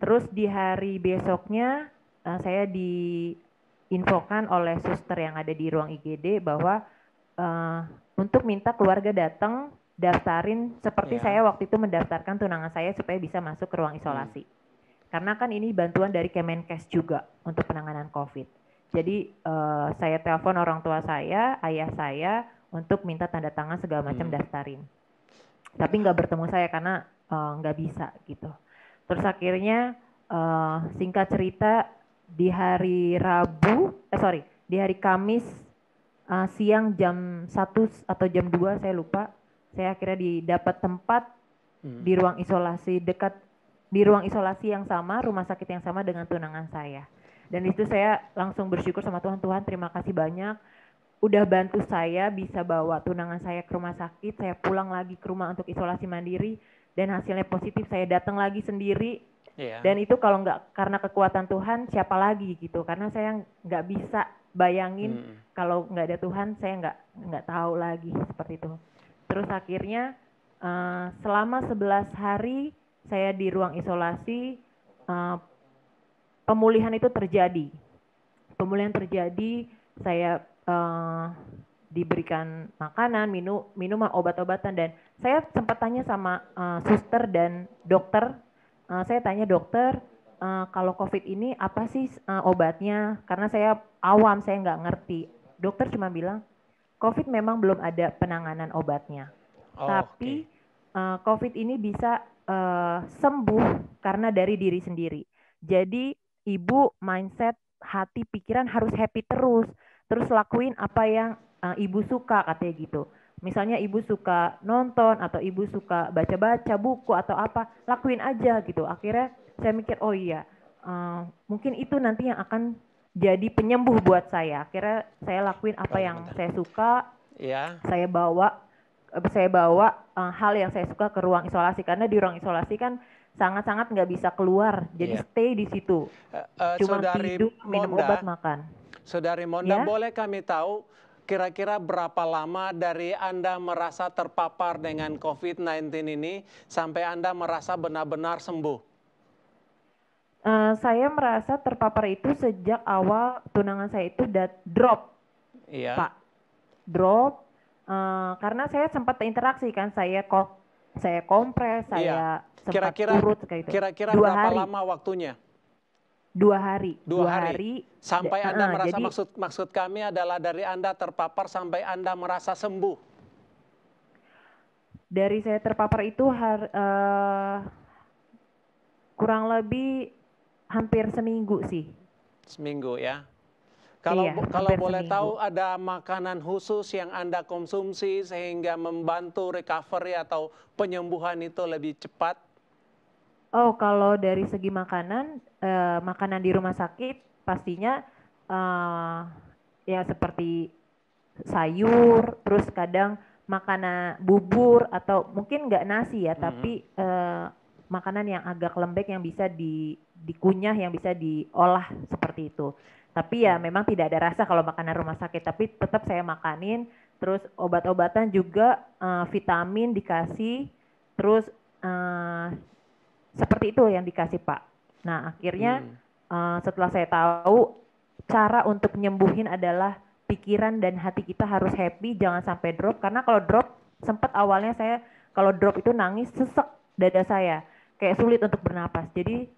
Terus di hari besoknya uh, saya diinfokan oleh suster yang ada di ruang IGD bahwa uh, untuk minta keluarga datang daftarin seperti yeah. saya waktu itu mendaftarkan tunangan saya supaya bisa masuk ke ruang isolasi. Hmm. Karena kan ini bantuan dari Kemenkes juga untuk penanganan COVID. Jadi uh, saya telepon orang tua saya, ayah saya untuk minta tanda tangan segala macam hmm. daftarin. Tapi nggak bertemu saya karena Eh, nggak uh, bisa gitu. Terus akhirnya uh, singkat cerita di hari Rabu, eh sorry, di hari Kamis uh, siang jam satu atau jam 2 saya lupa, saya akhirnya didapat tempat hmm. di ruang isolasi dekat di ruang isolasi yang sama, rumah sakit yang sama dengan tunangan saya. Dan itu saya langsung bersyukur sama Tuhan, Tuhan terima kasih banyak udah bantu saya bisa bawa tunangan saya ke rumah sakit, saya pulang lagi ke rumah untuk isolasi mandiri dan hasilnya positif saya datang lagi sendiri yeah. dan itu kalau nggak karena kekuatan Tuhan siapa lagi gitu karena saya nggak bisa bayangin hmm. kalau nggak ada Tuhan saya nggak nggak tahu lagi seperti itu terus akhirnya uh, selama 11 hari saya di ruang isolasi uh, pemulihan itu terjadi pemulihan terjadi saya uh, diberikan makanan, minum, minuman, obat-obatan dan saya sempat tanya sama uh, suster dan dokter. Uh, saya tanya dokter uh, kalau COVID ini apa sih uh, obatnya? Karena saya awam, saya nggak ngerti. Dokter cuma bilang COVID memang belum ada penanganan obatnya, oh, tapi okay. uh, COVID ini bisa uh, sembuh karena dari diri sendiri. Jadi ibu mindset hati pikiran harus happy terus terus lakuin apa yang uh, ibu suka katanya gitu. Misalnya ibu suka nonton atau ibu suka baca-baca buku atau apa, lakuin aja gitu. Akhirnya saya mikir, oh iya, uh, mungkin itu nanti yang akan jadi penyembuh buat saya. Akhirnya saya lakuin apa yang saya suka, ya. saya bawa eh, saya bawa uh, hal yang saya suka ke ruang isolasi karena di ruang isolasi kan sangat-sangat nggak bisa keluar. Jadi yeah. stay di situ. Uh, uh, Cuma saudari tidur, minum obat, makan. Saudari Monda, yeah? boleh kami tahu kira-kira berapa lama dari Anda merasa terpapar dengan COVID-19 ini sampai Anda merasa benar-benar sembuh? Uh, saya merasa terpapar itu sejak awal tunangan saya itu drop, iya. Pak. Drop, uh, karena saya sempat interaksi kan, saya kok saya kompres, iya. saya sempat kira-kira, urut gitu. Kira-kira berapa hari. lama waktunya? Dua hari. Dua, dua hari. hari. Sampai ya, Anda eh, merasa jadi, maksud maksud kami adalah dari Anda terpapar sampai Anda merasa sembuh. Dari saya terpapar itu har, uh, kurang lebih hampir seminggu sih. Seminggu ya. Kalau iya, kalau boleh seminggu. tahu ada makanan khusus yang Anda konsumsi sehingga membantu recovery atau penyembuhan itu lebih cepat? Oh, kalau dari segi makanan, eh, makanan di rumah sakit pastinya eh, ya seperti sayur, terus kadang makanan bubur atau mungkin nggak nasi ya, mm -hmm. tapi eh, makanan yang agak lembek yang bisa di, dikunyah, yang bisa diolah seperti itu. Tapi ya mm. memang tidak ada rasa kalau makanan rumah sakit, tapi tetap saya makanin. Terus obat-obatan juga eh, vitamin dikasih, terus uh, seperti itu yang dikasih Pak. Nah akhirnya hmm. uh, setelah saya tahu cara untuk nyembuhin adalah pikiran dan hati kita harus happy, jangan sampai drop. Karena kalau drop sempat awalnya saya kalau drop itu nangis sesek dada saya, kayak sulit untuk bernapas. Jadi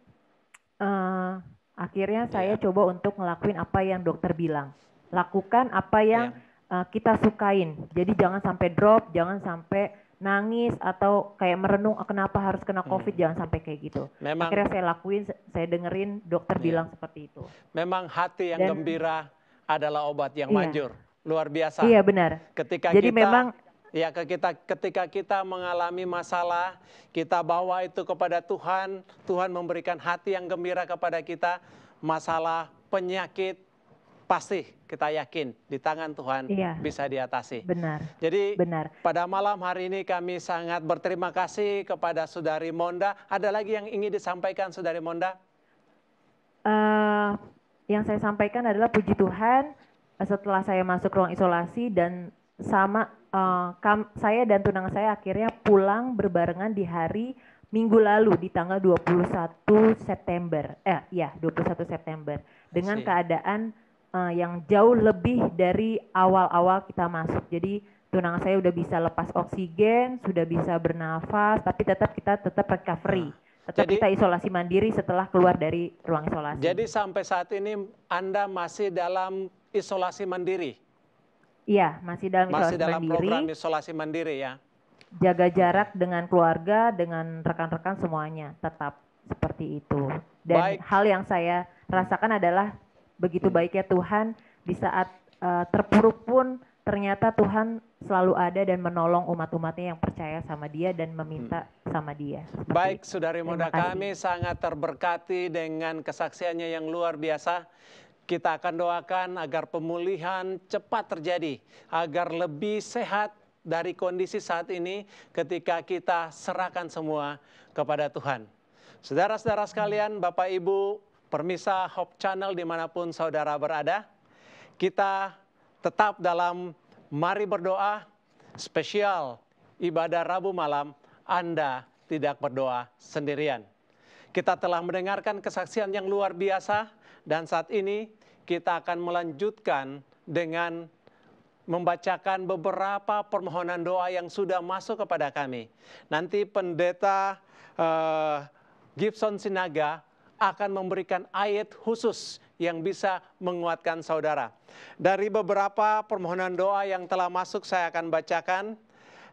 uh, akhirnya iya. saya coba untuk ngelakuin apa yang dokter bilang. Lakukan apa yang yeah. Iya. kita sukain. Jadi jangan sampai drop, jangan sampai nangis atau kayak merenung ah, kenapa harus kena hmm. covid hmm. jangan sampai kayak gitu. Memang, Akhirnya saya lakuin, saya dengerin dokter iya. bilang seperti itu. Memang hati yang Dan, gembira adalah obat yang iya. manjur, luar biasa. Iya benar. Ketika Jadi kita, memang ya kita ketika kita mengalami masalah kita bawa itu kepada Tuhan, Tuhan memberikan hati yang gembira kepada kita. Masalah penyakit pasti kita yakin di tangan Tuhan iya. bisa diatasi. Benar. Jadi Benar. pada malam hari ini kami sangat berterima kasih kepada Saudari Monda. Ada lagi yang ingin disampaikan Saudari Monda? Uh, yang saya sampaikan adalah puji Tuhan eh, setelah saya masuk ruang isolasi dan sama uh, kam, saya dan tunangan saya akhirnya pulang berbarengan di hari minggu lalu di tanggal 21 September. Eh ya, 21 September dengan keadaan uh, yang jauh lebih dari awal-awal kita masuk. Jadi tunangan saya udah bisa lepas oksigen, sudah bisa bernafas, tapi tetap kita tetap recovery. Nah, tetap jadi, kita isolasi mandiri setelah keluar dari ruang isolasi. Jadi sampai saat ini Anda masih dalam isolasi mandiri? Iya, masih dalam masih isolasi dalam mandiri. Masih dalam program isolasi mandiri ya? Jaga jarak dengan keluarga, dengan rekan-rekan semuanya tetap seperti itu. Dan Baik. hal yang saya rasakan adalah begitu baiknya Tuhan di saat uh, terpuruk pun ternyata Tuhan selalu ada dan menolong umat-umatnya yang percaya sama dia dan meminta hmm. sama dia. Seperti Baik, saudari muda kami sangat terberkati dengan kesaksiannya yang luar biasa. Kita akan doakan agar pemulihan cepat terjadi, agar lebih sehat dari kondisi saat ini ketika kita serahkan semua kepada Tuhan. Saudara-saudara sekalian, Bapak Ibu, Permisa Hope Channel dimanapun saudara berada, kita tetap dalam Mari Berdoa spesial ibadah Rabu malam Anda tidak berdoa sendirian. Kita telah mendengarkan kesaksian yang luar biasa dan saat ini kita akan melanjutkan dengan membacakan beberapa permohonan doa yang sudah masuk kepada kami. Nanti pendeta uh, Gibson Sinaga akan memberikan ayat khusus yang bisa menguatkan saudara. Dari beberapa permohonan doa yang telah masuk saya akan bacakan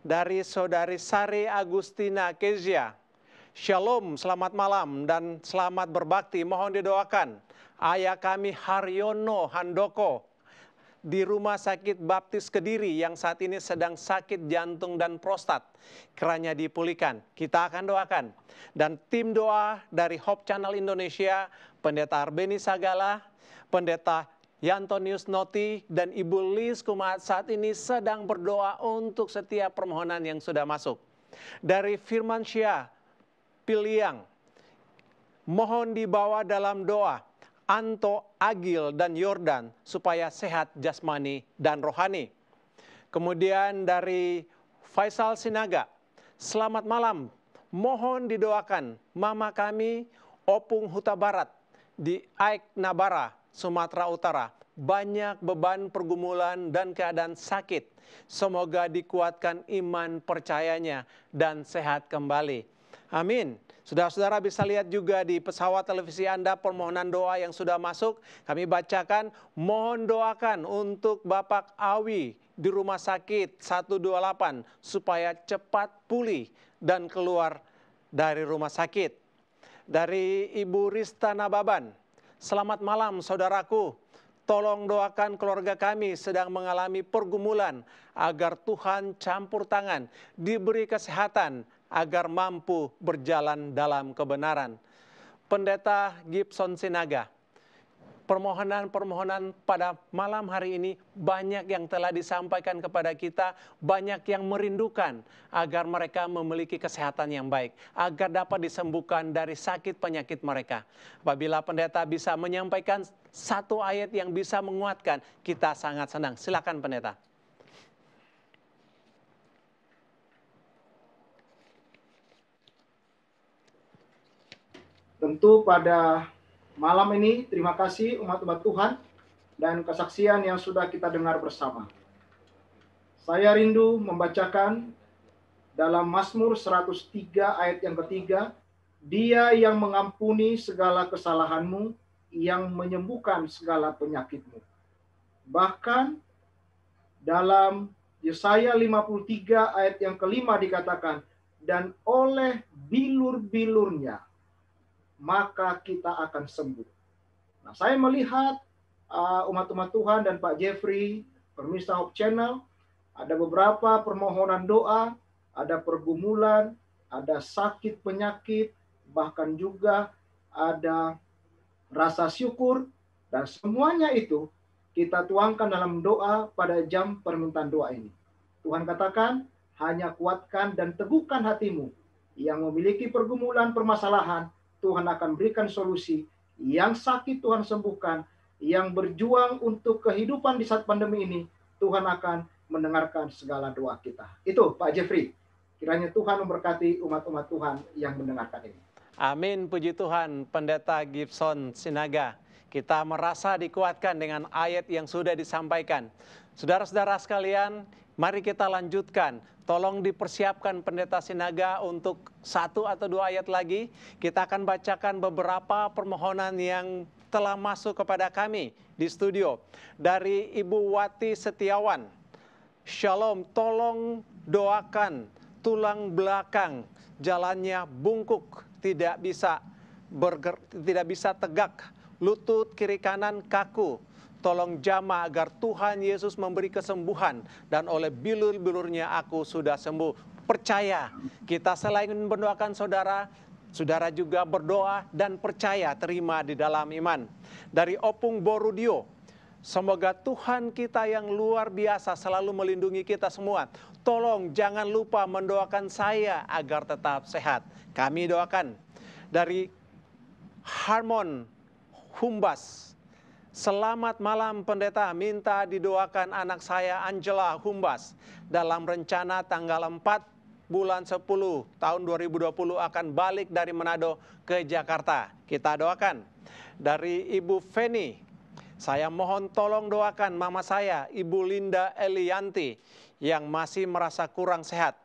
dari saudari Sari Agustina Kezia. Shalom, selamat malam dan selamat berbakti. Mohon didoakan. Ayah kami Haryono Handoko di Rumah Sakit Baptis Kediri yang saat ini sedang sakit jantung dan prostat. Keranya dipulihkan, kita akan doakan. Dan tim doa dari Hop Channel Indonesia, Pendeta Arbeni Sagala, Pendeta Yantonius Noti dan Ibu Liz Kumat saat ini sedang berdoa untuk setiap permohonan yang sudah masuk. Dari Firman Syah, Piliang, mohon dibawa dalam doa Anto Agil dan Yordan supaya sehat jasmani dan rohani. Kemudian dari Faisal Sinaga, selamat malam. Mohon didoakan mama kami Opung Huta Barat di Aik Nabara, Sumatera Utara. Banyak beban pergumulan dan keadaan sakit. Semoga dikuatkan iman percayanya dan sehat kembali. Amin. Saudara-saudara bisa lihat juga di pesawat televisi Anda permohonan doa yang sudah masuk. Kami bacakan, mohon doakan untuk Bapak Awi di rumah sakit 128 supaya cepat pulih dan keluar dari rumah sakit. Dari Ibu Rista Nababan, selamat malam saudaraku. Tolong doakan keluarga kami sedang mengalami pergumulan agar Tuhan campur tangan, diberi kesehatan, agar mampu berjalan dalam kebenaran. Pendeta Gibson Sinaga, permohonan-permohonan pada malam hari ini banyak yang telah disampaikan kepada kita, banyak yang merindukan agar mereka memiliki kesehatan yang baik, agar dapat disembuhkan dari sakit penyakit mereka. Apabila pendeta bisa menyampaikan satu ayat yang bisa menguatkan, kita sangat senang. Silakan pendeta. Tentu pada malam ini terima kasih umat-umat Tuhan dan kesaksian yang sudah kita dengar bersama. Saya rindu membacakan dalam Mazmur 103 ayat yang ketiga, Dia yang mengampuni segala kesalahanmu, yang menyembuhkan segala penyakitmu. Bahkan dalam Yesaya 53 ayat yang kelima dikatakan, dan oleh bilur-bilurnya maka kita akan sembuh. Nah, saya melihat uh, umat-umat uh, Tuhan dan Pak Jeffrey, pemirsa Hope Channel, ada beberapa permohonan doa, ada pergumulan, ada sakit penyakit, bahkan juga ada rasa syukur, dan semuanya itu kita tuangkan dalam doa pada jam permintaan doa ini. Tuhan katakan, hanya kuatkan dan teguhkan hatimu yang memiliki pergumulan permasalahan, Tuhan akan berikan solusi. Yang sakit Tuhan sembuhkan, yang berjuang untuk kehidupan di saat pandemi ini, Tuhan akan mendengarkan segala doa kita. Itu Pak Jeffrey. Kiranya Tuhan memberkati umat-umat Tuhan yang mendengarkan ini. Amin, puji Tuhan, Pendeta Gibson Sinaga. Kita merasa dikuatkan dengan ayat yang sudah disampaikan. Saudara-saudara sekalian, mari kita lanjutkan Tolong dipersiapkan pendeta Sinaga untuk satu atau dua ayat lagi. Kita akan bacakan beberapa permohonan yang telah masuk kepada kami di studio. Dari Ibu Wati Setiawan. Shalom, tolong doakan tulang belakang jalannya bungkuk, tidak bisa berger, tidak bisa tegak, lutut kiri kanan kaku Tolong jama agar Tuhan Yesus memberi kesembuhan dan oleh bilur-bilurnya aku sudah sembuh. Percaya, kita selain mendoakan saudara, saudara juga berdoa dan percaya terima di dalam iman. Dari Opung Borudio, Semoga Tuhan kita yang luar biasa selalu melindungi kita semua. Tolong jangan lupa mendoakan saya agar tetap sehat. Kami doakan dari Harmon Humbas Selamat malam pendeta, minta didoakan anak saya Angela Humbas dalam rencana tanggal 4 bulan 10 tahun 2020 akan balik dari Manado ke Jakarta. Kita doakan. Dari Ibu Feni, saya mohon tolong doakan mama saya Ibu Linda Elianti yang masih merasa kurang sehat.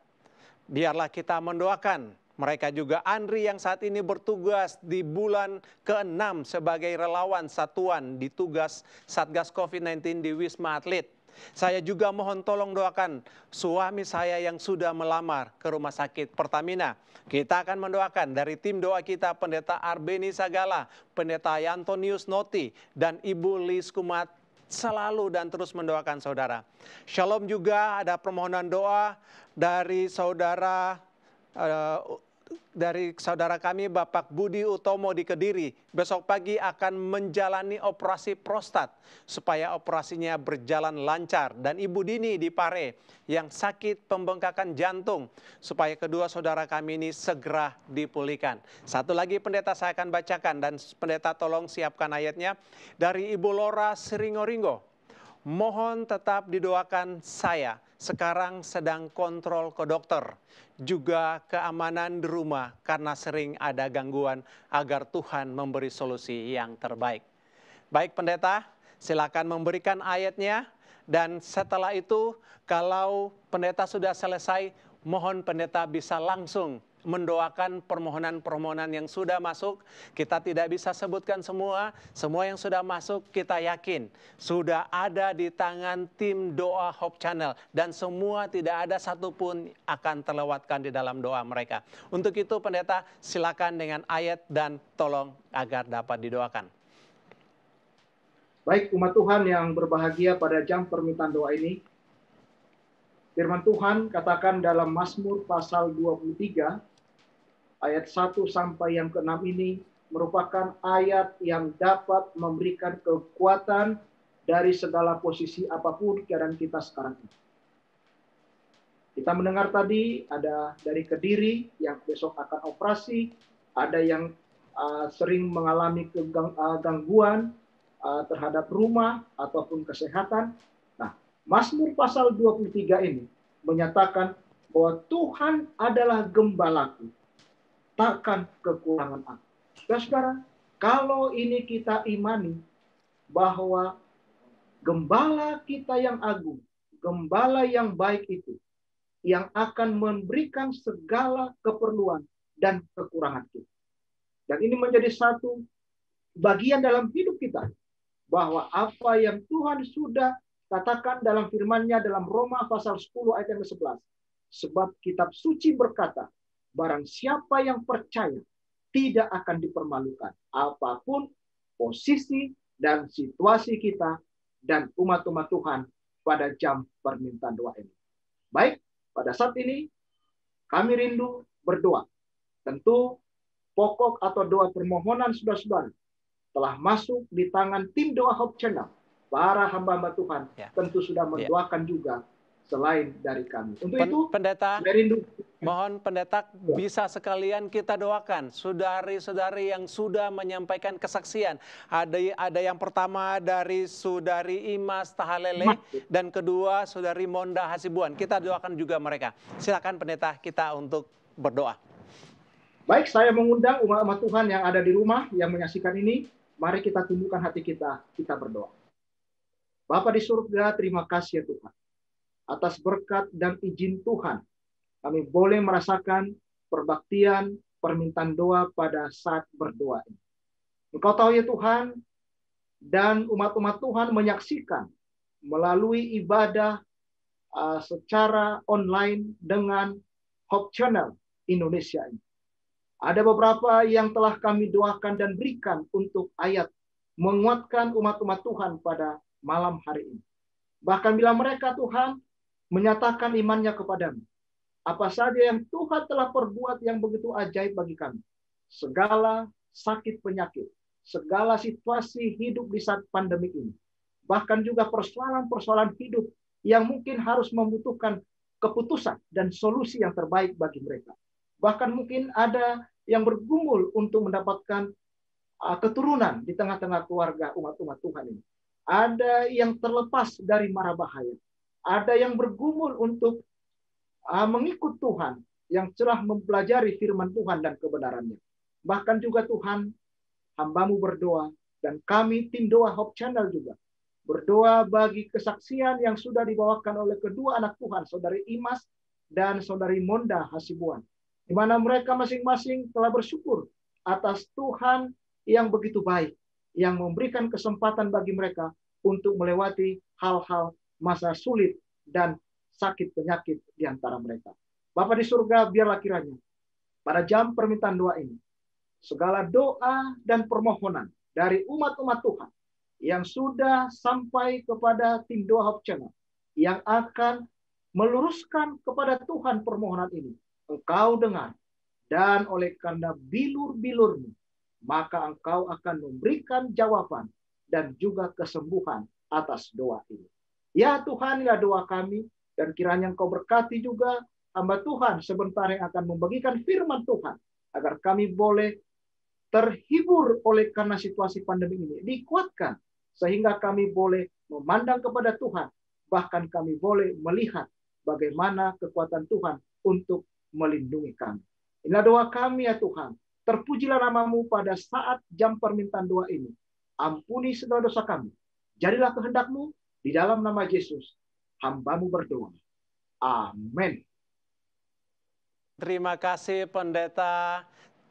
Biarlah kita mendoakan mereka juga Andri yang saat ini bertugas di bulan ke-6 sebagai relawan satuan di tugas Satgas COVID-19 di Wisma Atlet. Saya juga mohon tolong doakan suami saya yang sudah melamar ke rumah sakit Pertamina. Kita akan mendoakan dari tim doa kita Pendeta Arbeni Sagala, Pendeta Antonius Noti, dan Ibu Lis Kumat selalu dan terus mendoakan saudara. Shalom juga ada permohonan doa dari saudara eh, dari saudara kami Bapak Budi Utomo di Kediri besok pagi akan menjalani operasi prostat supaya operasinya berjalan lancar dan Ibu Dini di Pare yang sakit pembengkakan jantung supaya kedua saudara kami ini segera dipulihkan. Satu lagi pendeta saya akan bacakan dan pendeta tolong siapkan ayatnya dari Ibu Lora Ringo mohon tetap didoakan saya. Sekarang sedang kontrol ke dokter. Juga keamanan di rumah karena sering ada gangguan agar Tuhan memberi solusi yang terbaik. Baik pendeta, silakan memberikan ayatnya. Dan setelah itu kalau pendeta sudah selesai, mohon pendeta bisa langsung mendoakan permohonan-permohonan yang sudah masuk. Kita tidak bisa sebutkan semua, semua yang sudah masuk kita yakin sudah ada di tangan tim doa Hope Channel dan semua tidak ada satupun akan terlewatkan di dalam doa mereka. Untuk itu pendeta silakan dengan ayat dan tolong agar dapat didoakan. Baik umat Tuhan yang berbahagia pada jam permintaan doa ini, Firman Tuhan katakan dalam Mazmur pasal 23 ayat 1 sampai yang ke-6 ini merupakan ayat yang dapat memberikan kekuatan dari segala posisi apapun keadaan kita sekarang ini. Kita mendengar tadi ada dari Kediri yang besok akan operasi, ada yang uh, sering mengalami ah, gangguan uh, terhadap rumah ataupun kesehatan. Nah, Mazmur pasal 23 ini menyatakan bahwa Tuhan adalah gembalaku takkan kekurangan aku. Dan sekarang, kalau ini kita imani bahwa gembala kita yang agung, gembala yang baik itu, yang akan memberikan segala keperluan dan kekurangan itu. Dan ini menjadi satu bagian dalam hidup kita. Bahwa apa yang Tuhan sudah katakan dalam firman-Nya dalam Roma pasal 10 ayat yang ke-11. Sebab kitab suci berkata, Barang siapa yang percaya tidak akan dipermalukan apapun posisi dan situasi kita dan umat-umat Tuhan pada jam permintaan doa ini. Baik, pada saat ini kami rindu berdoa. Tentu pokok atau doa permohonan sudah saudara telah masuk di tangan tim doa Hope Channel. Para hamba-hamba Tuhan ya. tentu sudah ya. mendoakan ya. juga selain dari kami. Untuk itu, pendeta, mohon pendeta ya. bisa sekalian kita doakan saudari-saudari yang sudah menyampaikan kesaksian. Ada ada yang pertama dari saudari Imas Tahalele Mas. Ya. dan kedua saudari Monda Hasibuan. Kita doakan juga mereka. Silakan pendeta kita untuk berdoa. Baik, saya mengundang umat-umat Tuhan yang ada di rumah yang menyaksikan ini. Mari kita tumbuhkan hati kita, kita berdoa. Bapak di surga, terima kasih ya Tuhan atas berkat dan izin Tuhan, kami boleh merasakan perbaktian, permintaan doa pada saat berdoa ini. Engkau tahu ya Tuhan, dan umat-umat Tuhan menyaksikan melalui ibadah uh, secara online dengan Hope Channel Indonesia ini. Ada beberapa yang telah kami doakan dan berikan untuk ayat menguatkan umat-umat Tuhan pada malam hari ini. Bahkan bila mereka Tuhan menyatakan imannya kepadamu. Apa saja yang Tuhan telah perbuat yang begitu ajaib bagi kami. Segala sakit penyakit, segala situasi hidup di saat pandemi ini. Bahkan juga persoalan-persoalan hidup yang mungkin harus membutuhkan keputusan dan solusi yang terbaik bagi mereka. Bahkan mungkin ada yang bergumul untuk mendapatkan uh, keturunan di tengah-tengah keluarga umat-umat Tuhan ini. Ada yang terlepas dari mara bahaya ada yang bergumul untuk ah, mengikut Tuhan yang telah mempelajari firman Tuhan dan kebenarannya. Bahkan juga Tuhan, hambamu berdoa, dan kami tim doa Hope Channel juga, berdoa bagi kesaksian yang sudah dibawakan oleh kedua anak Tuhan, Saudari Imas dan Saudari Monda Hasibuan, di mana mereka masing-masing telah bersyukur atas Tuhan yang begitu baik, yang memberikan kesempatan bagi mereka untuk melewati hal-hal masa sulit dan sakit penyakit di antara mereka. Bapak di surga, biarlah kiranya pada jam permintaan doa ini, segala doa dan permohonan dari umat-umat Tuhan yang sudah sampai kepada tim doa Hope Channel, yang akan meluruskan kepada Tuhan permohonan ini. Engkau dengar, dan oleh karena bilur-bilurmu, maka engkau akan memberikan jawaban dan juga kesembuhan atas doa ini. Ya Tuhan, inilah doa kami, dan kiranya Engkau berkati juga hamba Tuhan sebentar yang akan membagikan firman Tuhan, agar kami boleh terhibur oleh karena situasi pandemi ini, dikuatkan, sehingga kami boleh memandang kepada Tuhan, bahkan kami boleh melihat bagaimana kekuatan Tuhan untuk melindungi kami. Inilah doa kami ya Tuhan, terpujilah namamu pada saat jam permintaan doa ini. Ampuni segala dosa kami, jadilah kehendakmu di dalam nama Yesus, hambamu berdoa. Amin. Terima kasih pendeta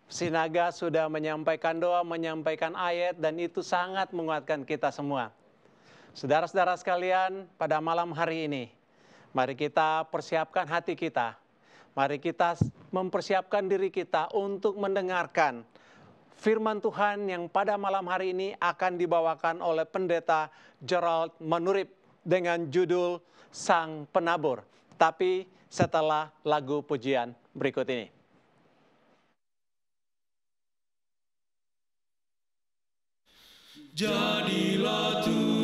Sinaga sudah menyampaikan doa, menyampaikan ayat, dan itu sangat menguatkan kita semua. Saudara-saudara sekalian, pada malam hari ini, mari kita persiapkan hati kita. Mari kita mempersiapkan diri kita untuk mendengarkan firman Tuhan yang pada malam hari ini akan dibawakan oleh pendeta Gerald Manurip dengan judul Sang Penabur. Tapi setelah lagu pujian berikut ini. Jadilah Tuhan.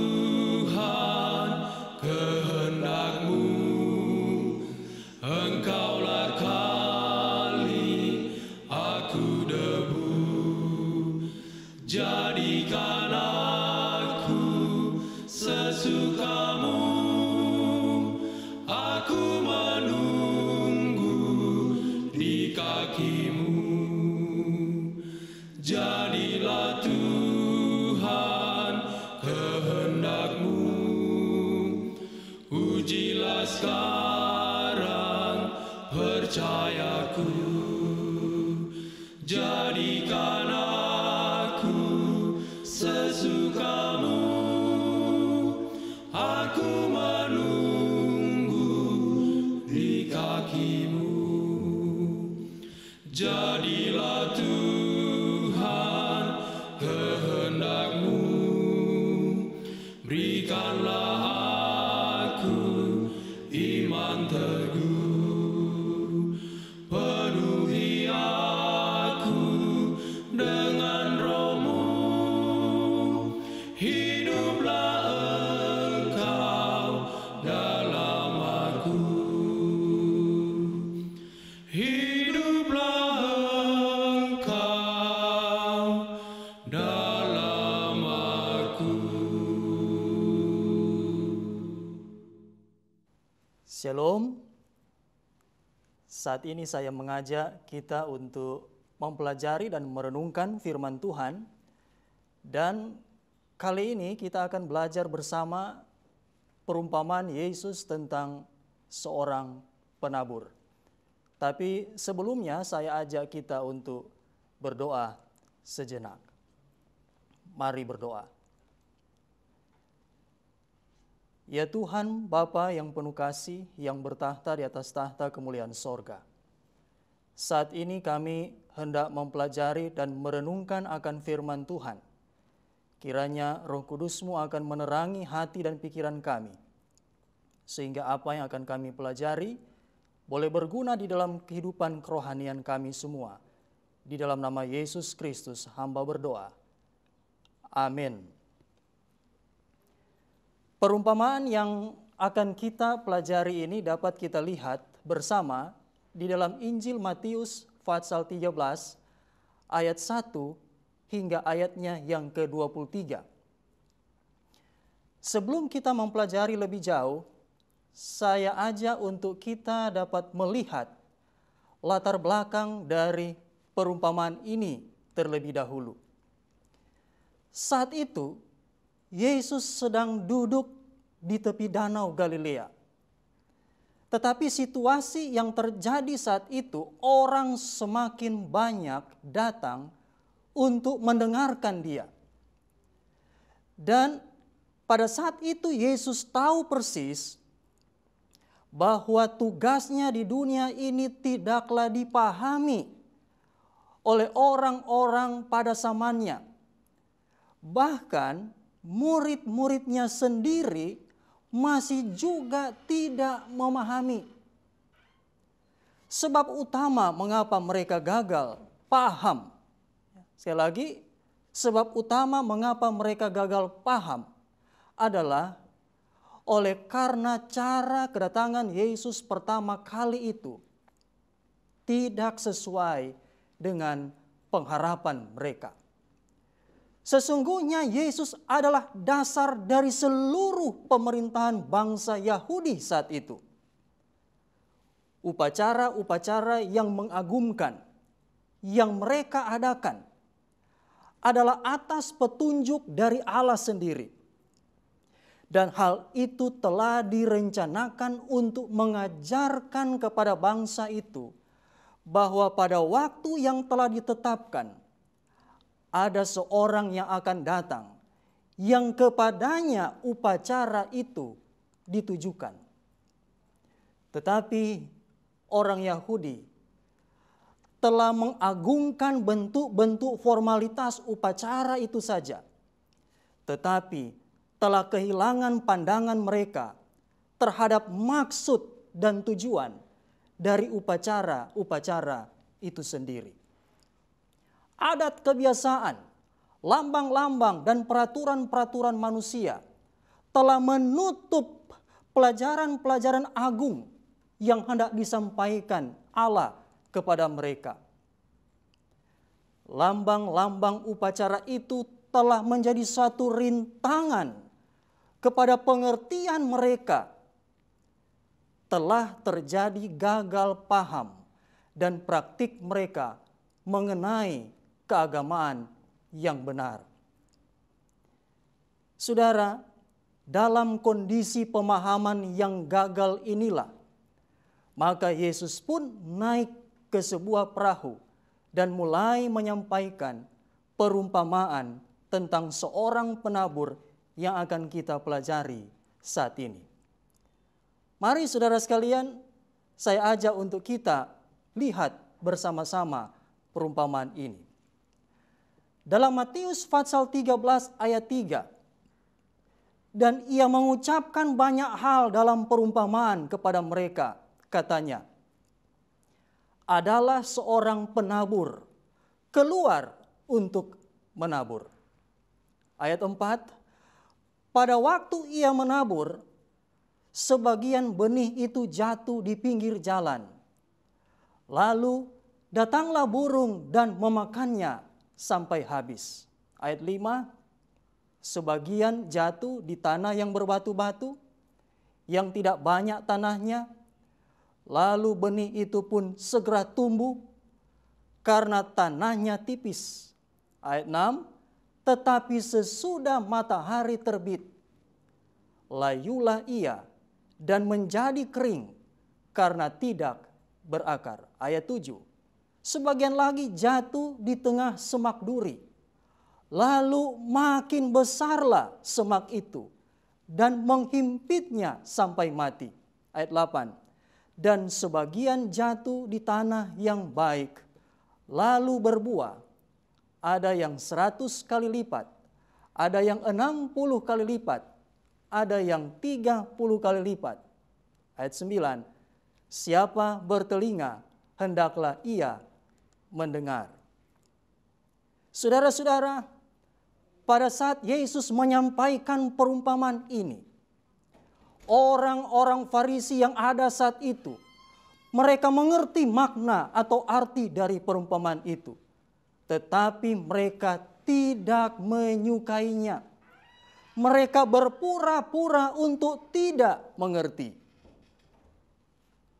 Saat ini saya mengajak kita untuk mempelajari dan merenungkan firman Tuhan dan kali ini kita akan belajar bersama perumpamaan Yesus tentang seorang penabur. Tapi sebelumnya saya ajak kita untuk berdoa sejenak. Mari berdoa. Ya Tuhan, Bapa yang penuh kasih, yang bertahta di atas tahta kemuliaan sorga. Saat ini kami hendak mempelajari dan merenungkan akan firman Tuhan. Kiranya roh kudusmu akan menerangi hati dan pikiran kami. Sehingga apa yang akan kami pelajari boleh berguna di dalam kehidupan kerohanian kami semua. Di dalam nama Yesus Kristus hamba berdoa. Amin. Perumpamaan yang akan kita pelajari ini dapat kita lihat bersama di dalam Injil Matius pasal 13 ayat 1 hingga ayatnya yang ke-23. Sebelum kita mempelajari lebih jauh, saya ajak untuk kita dapat melihat latar belakang dari perumpamaan ini terlebih dahulu. Saat itu, Yesus sedang duduk di tepi danau Galilea. Tetapi situasi yang terjadi saat itu, orang semakin banyak datang untuk mendengarkan dia. Dan pada saat itu Yesus tahu persis bahwa tugasnya di dunia ini tidaklah dipahami oleh orang-orang pada zamannya. Bahkan murid-muridnya sendiri masih juga tidak memahami. Sebab utama mengapa mereka gagal, paham. Sekali lagi, sebab utama mengapa mereka gagal paham adalah oleh karena cara kedatangan Yesus pertama kali itu tidak sesuai dengan pengharapan mereka. Sesungguhnya Yesus adalah dasar dari seluruh pemerintahan bangsa Yahudi saat itu. Upacara-upacara yang mengagumkan yang mereka adakan adalah atas petunjuk dari Allah sendiri. Dan hal itu telah direncanakan untuk mengajarkan kepada bangsa itu bahwa pada waktu yang telah ditetapkan ada seorang yang akan datang yang kepadanya upacara itu ditujukan. Tetapi orang Yahudi telah mengagungkan bentuk-bentuk formalitas upacara itu saja. Tetapi telah kehilangan pandangan mereka terhadap maksud dan tujuan dari upacara-upacara itu sendiri adat kebiasaan, lambang-lambang dan peraturan-peraturan manusia telah menutup pelajaran-pelajaran agung yang hendak disampaikan Allah kepada mereka. Lambang-lambang upacara itu telah menjadi satu rintangan kepada pengertian mereka. Telah terjadi gagal paham dan praktik mereka mengenai keagamaan yang benar. Saudara, dalam kondisi pemahaman yang gagal inilah, maka Yesus pun naik ke sebuah perahu dan mulai menyampaikan perumpamaan tentang seorang penabur yang akan kita pelajari saat ini. Mari saudara sekalian, saya ajak untuk kita lihat bersama-sama perumpamaan ini. Dalam Matius pasal 13 ayat 3. Dan ia mengucapkan banyak hal dalam perumpamaan kepada mereka. Katanya, adalah seorang penabur keluar untuk menabur. Ayat 4, pada waktu ia menabur, sebagian benih itu jatuh di pinggir jalan. Lalu datanglah burung dan memakannya sampai habis. Ayat 5, sebagian jatuh di tanah yang berbatu-batu, yang tidak banyak tanahnya, lalu benih itu pun segera tumbuh karena tanahnya tipis. Ayat 6, tetapi sesudah matahari terbit, layulah ia dan menjadi kering karena tidak berakar. Ayat 7, Sebagian lagi jatuh di tengah semak duri. Lalu makin besarlah semak itu dan menghimpitnya sampai mati. Ayat 8. Dan sebagian jatuh di tanah yang baik, lalu berbuah. Ada yang seratus kali lipat, ada yang enam puluh kali lipat, ada yang tiga puluh kali lipat. Ayat 9. Siapa bertelinga, hendaklah ia mendengar. Saudara-saudara, pada saat Yesus menyampaikan perumpamaan ini, orang-orang Farisi yang ada saat itu, mereka mengerti makna atau arti dari perumpamaan itu, tetapi mereka tidak menyukainya. Mereka berpura-pura untuk tidak mengerti.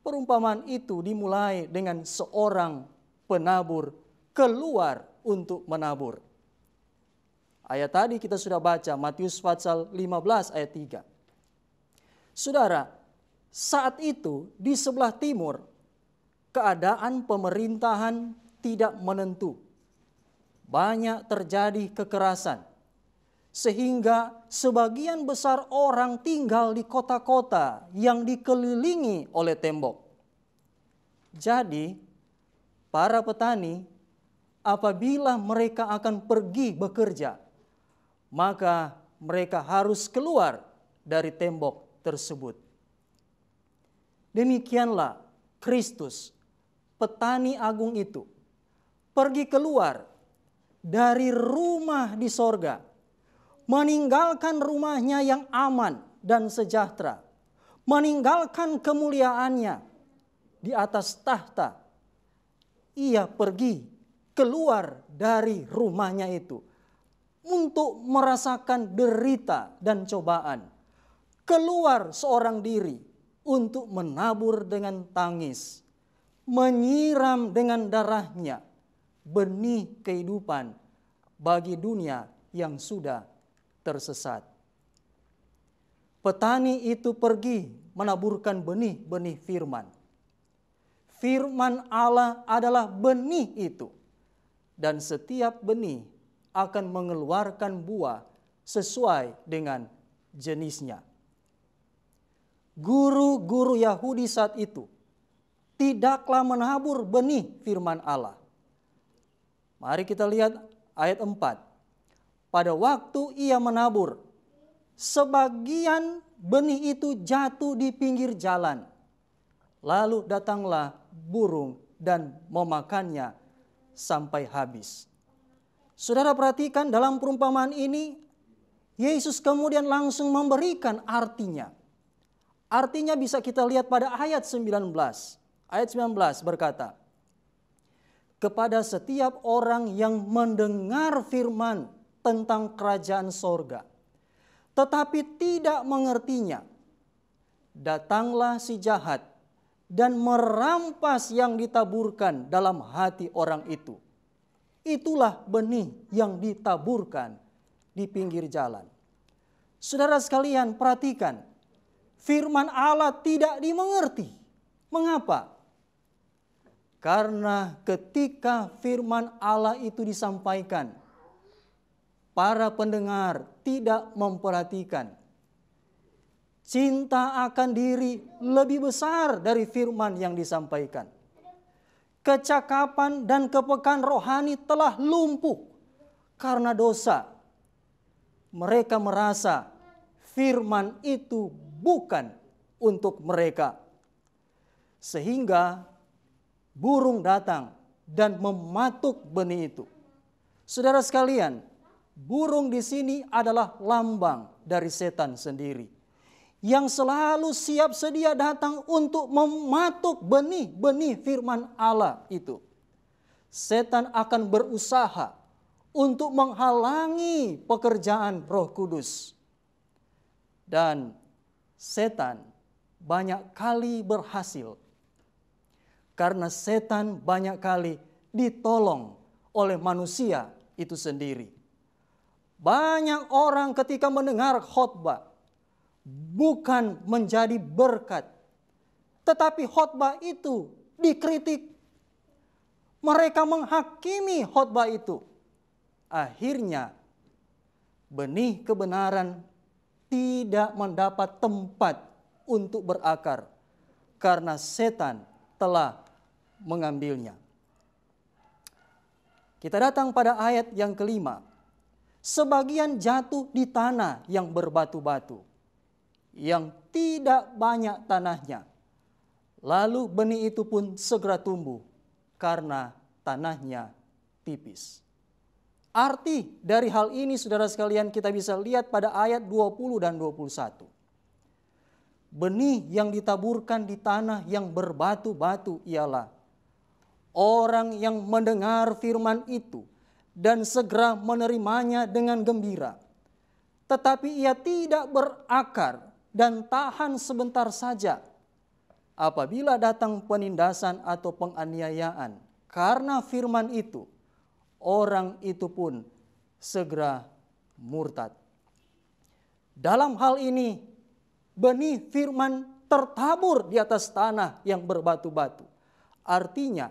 Perumpamaan itu dimulai dengan seorang penabur keluar untuk menabur. Ayat tadi kita sudah baca Matius pasal 15 ayat 3. Saudara, saat itu di sebelah timur keadaan pemerintahan tidak menentu. Banyak terjadi kekerasan sehingga sebagian besar orang tinggal di kota-kota yang dikelilingi oleh tembok. Jadi, para petani apabila mereka akan pergi bekerja, maka mereka harus keluar dari tembok tersebut. Demikianlah Kristus, petani agung itu, pergi keluar dari rumah di sorga, meninggalkan rumahnya yang aman dan sejahtera, meninggalkan kemuliaannya di atas tahta ia pergi keluar dari rumahnya itu untuk merasakan derita dan cobaan. Keluar seorang diri untuk menabur dengan tangis, menyiram dengan darahnya benih kehidupan bagi dunia yang sudah tersesat. Petani itu pergi menaburkan benih-benih firman firman Allah adalah benih itu. Dan setiap benih akan mengeluarkan buah sesuai dengan jenisnya. Guru-guru Yahudi saat itu tidaklah menabur benih firman Allah. Mari kita lihat ayat 4. Pada waktu ia menabur, sebagian benih itu jatuh di pinggir jalan. Lalu datanglah burung dan memakannya sampai habis. Saudara perhatikan dalam perumpamaan ini, Yesus kemudian langsung memberikan artinya. Artinya bisa kita lihat pada ayat 19. Ayat 19 berkata, Kepada setiap orang yang mendengar firman tentang kerajaan sorga, tetapi tidak mengertinya, datanglah si jahat dan merampas yang ditaburkan dalam hati orang itu. Itulah benih yang ditaburkan di pinggir jalan. Saudara sekalian, perhatikan. Firman Allah tidak dimengerti. Mengapa? Karena ketika firman Allah itu disampaikan, para pendengar tidak memperhatikan Cinta akan diri lebih besar dari firman yang disampaikan. Kecakapan dan kepekaan rohani telah lumpuh karena dosa. Mereka merasa firman itu bukan untuk mereka. Sehingga burung datang dan mematuk benih itu. Saudara sekalian, burung di sini adalah lambang dari setan sendiri yang selalu siap sedia datang untuk mematuk benih-benih firman Allah itu. Setan akan berusaha untuk menghalangi pekerjaan Roh Kudus. Dan setan banyak kali berhasil. Karena setan banyak kali ditolong oleh manusia itu sendiri. Banyak orang ketika mendengar khotbah bukan menjadi berkat. Tetapi khotbah itu dikritik. Mereka menghakimi khotbah itu. Akhirnya benih kebenaran tidak mendapat tempat untuk berakar karena setan telah mengambilnya. Kita datang pada ayat yang kelima. Sebagian jatuh di tanah yang berbatu-batu yang tidak banyak tanahnya. Lalu benih itu pun segera tumbuh karena tanahnya tipis. Arti dari hal ini saudara sekalian kita bisa lihat pada ayat 20 dan 21. Benih yang ditaburkan di tanah yang berbatu-batu ialah orang yang mendengar firman itu dan segera menerimanya dengan gembira. Tetapi ia tidak berakar dan tahan sebentar saja apabila datang penindasan atau penganiayaan karena firman itu orang itu pun segera murtad dalam hal ini benih firman tertabur di atas tanah yang berbatu-batu artinya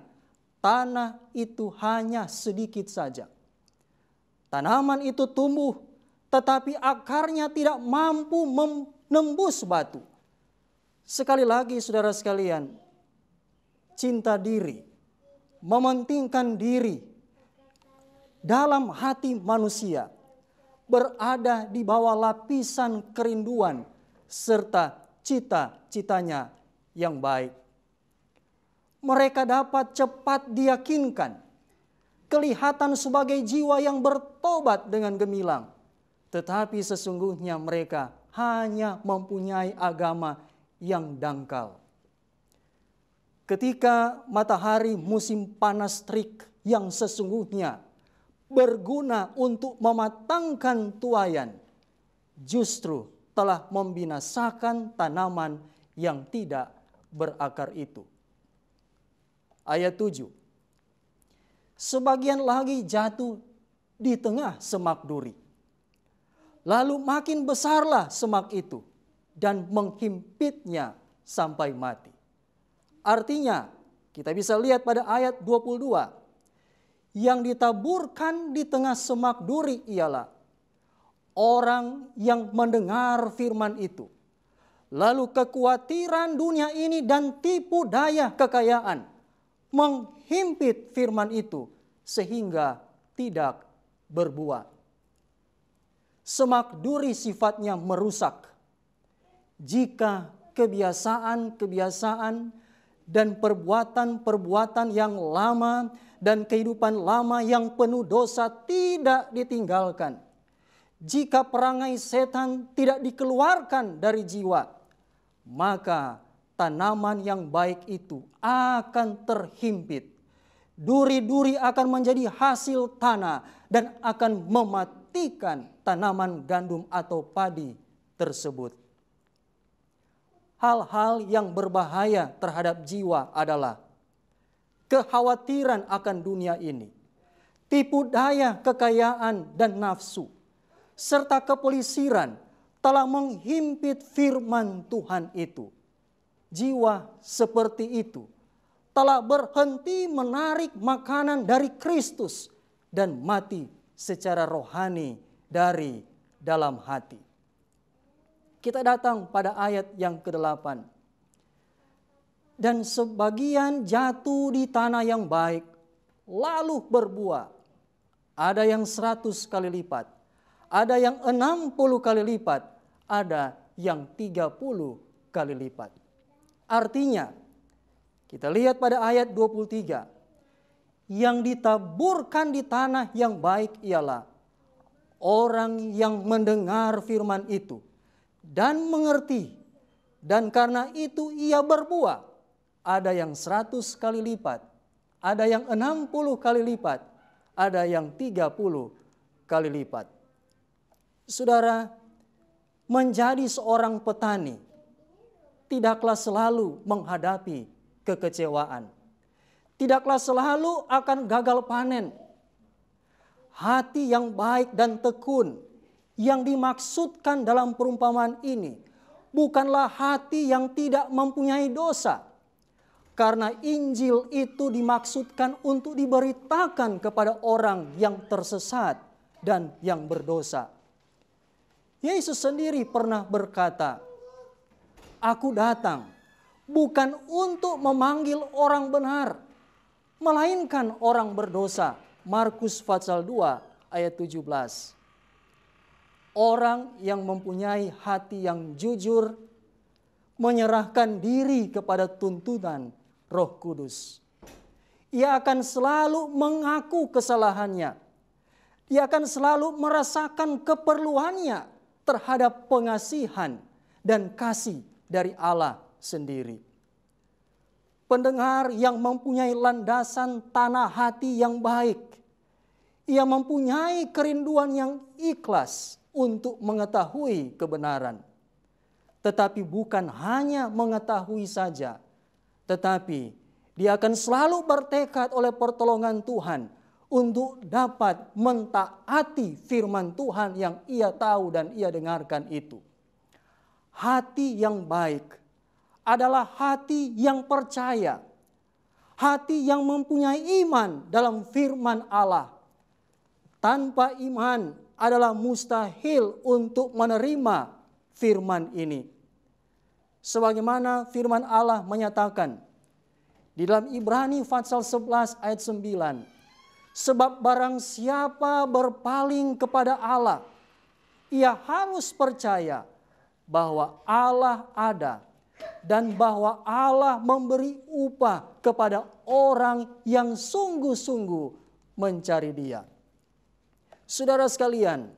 tanah itu hanya sedikit saja tanaman itu tumbuh tetapi akarnya tidak mampu mem nembus batu. Sekali lagi saudara sekalian, cinta diri, mementingkan diri dalam hati manusia berada di bawah lapisan kerinduan serta cita-citanya yang baik. Mereka dapat cepat diyakinkan, kelihatan sebagai jiwa yang bertobat dengan gemilang, tetapi sesungguhnya mereka hanya mempunyai agama yang dangkal. Ketika matahari musim panas terik yang sesungguhnya berguna untuk mematangkan tuayan, justru telah membinasakan tanaman yang tidak berakar itu. Ayat 7. Sebagian lagi jatuh di tengah semak duri Lalu makin besarlah semak itu dan menghimpitnya sampai mati. Artinya, kita bisa lihat pada ayat 22. Yang ditaburkan di tengah semak duri ialah orang yang mendengar firman itu. Lalu kekhawatiran dunia ini dan tipu daya kekayaan menghimpit firman itu sehingga tidak berbuah. Semak duri sifatnya merusak. Jika kebiasaan-kebiasaan dan perbuatan-perbuatan yang lama dan kehidupan lama yang penuh dosa tidak ditinggalkan. Jika perangai setan tidak dikeluarkan dari jiwa, maka tanaman yang baik itu akan terhimpit. Duri-duri akan menjadi hasil tanah dan akan mematikan menghentikan tanaman gandum atau padi tersebut. Hal-hal yang berbahaya terhadap jiwa adalah kekhawatiran akan dunia ini, tipu daya kekayaan dan nafsu, serta kepolisiran telah menghimpit firman Tuhan itu. Jiwa seperti itu telah berhenti menarik makanan dari Kristus dan mati secara rohani dari dalam hati. Kita datang pada ayat yang ke-8. Dan sebagian jatuh di tanah yang baik, lalu berbuah. Ada yang seratus kali lipat, ada yang enam puluh kali lipat, ada yang tiga puluh kali lipat. Artinya, kita lihat pada ayat 23, yang ditaburkan di tanah yang baik ialah orang yang mendengar firman itu dan mengerti dan karena itu ia berbuah ada yang seratus kali lipat ada yang enam puluh kali lipat ada yang tiga puluh kali lipat Saudara menjadi seorang petani tidaklah selalu menghadapi kekecewaan tidaklah selalu akan gagal panen. Hati yang baik dan tekun yang dimaksudkan dalam perumpamaan ini bukanlah hati yang tidak mempunyai dosa. Karena Injil itu dimaksudkan untuk diberitakan kepada orang yang tersesat dan yang berdosa. Yesus sendiri pernah berkata, "Aku datang bukan untuk memanggil orang benar, melainkan orang berdosa. Markus pasal 2 ayat 17. Orang yang mempunyai hati yang jujur menyerahkan diri kepada tuntunan Roh Kudus. Ia akan selalu mengaku kesalahannya. Ia akan selalu merasakan keperluannya terhadap pengasihan dan kasih dari Allah sendiri pendengar yang mempunyai landasan tanah hati yang baik. Ia mempunyai kerinduan yang ikhlas untuk mengetahui kebenaran. Tetapi bukan hanya mengetahui saja, tetapi dia akan selalu bertekad oleh pertolongan Tuhan untuk dapat mentaati firman Tuhan yang ia tahu dan ia dengarkan itu. Hati yang baik adalah hati yang percaya, hati yang mempunyai iman dalam firman Allah. Tanpa iman adalah mustahil untuk menerima firman ini. Sebagaimana firman Allah menyatakan di dalam Ibrani pasal 11 ayat 9, sebab barang siapa berpaling kepada Allah, ia harus percaya bahwa Allah ada dan bahwa Allah memberi upah kepada orang yang sungguh-sungguh mencari Dia. Saudara sekalian,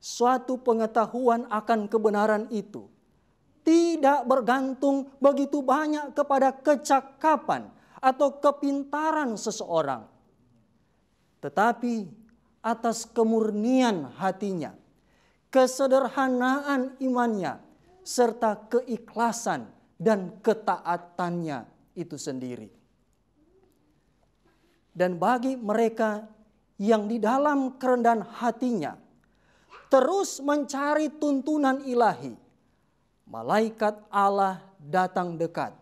suatu pengetahuan akan kebenaran itu tidak bergantung begitu banyak kepada kecakapan atau kepintaran seseorang, tetapi atas kemurnian hatinya, kesederhanaan imannya serta keikhlasan dan ketaatannya itu sendiri. Dan bagi mereka yang di dalam kerendahan hatinya terus mencari tuntunan ilahi, malaikat Allah datang dekat.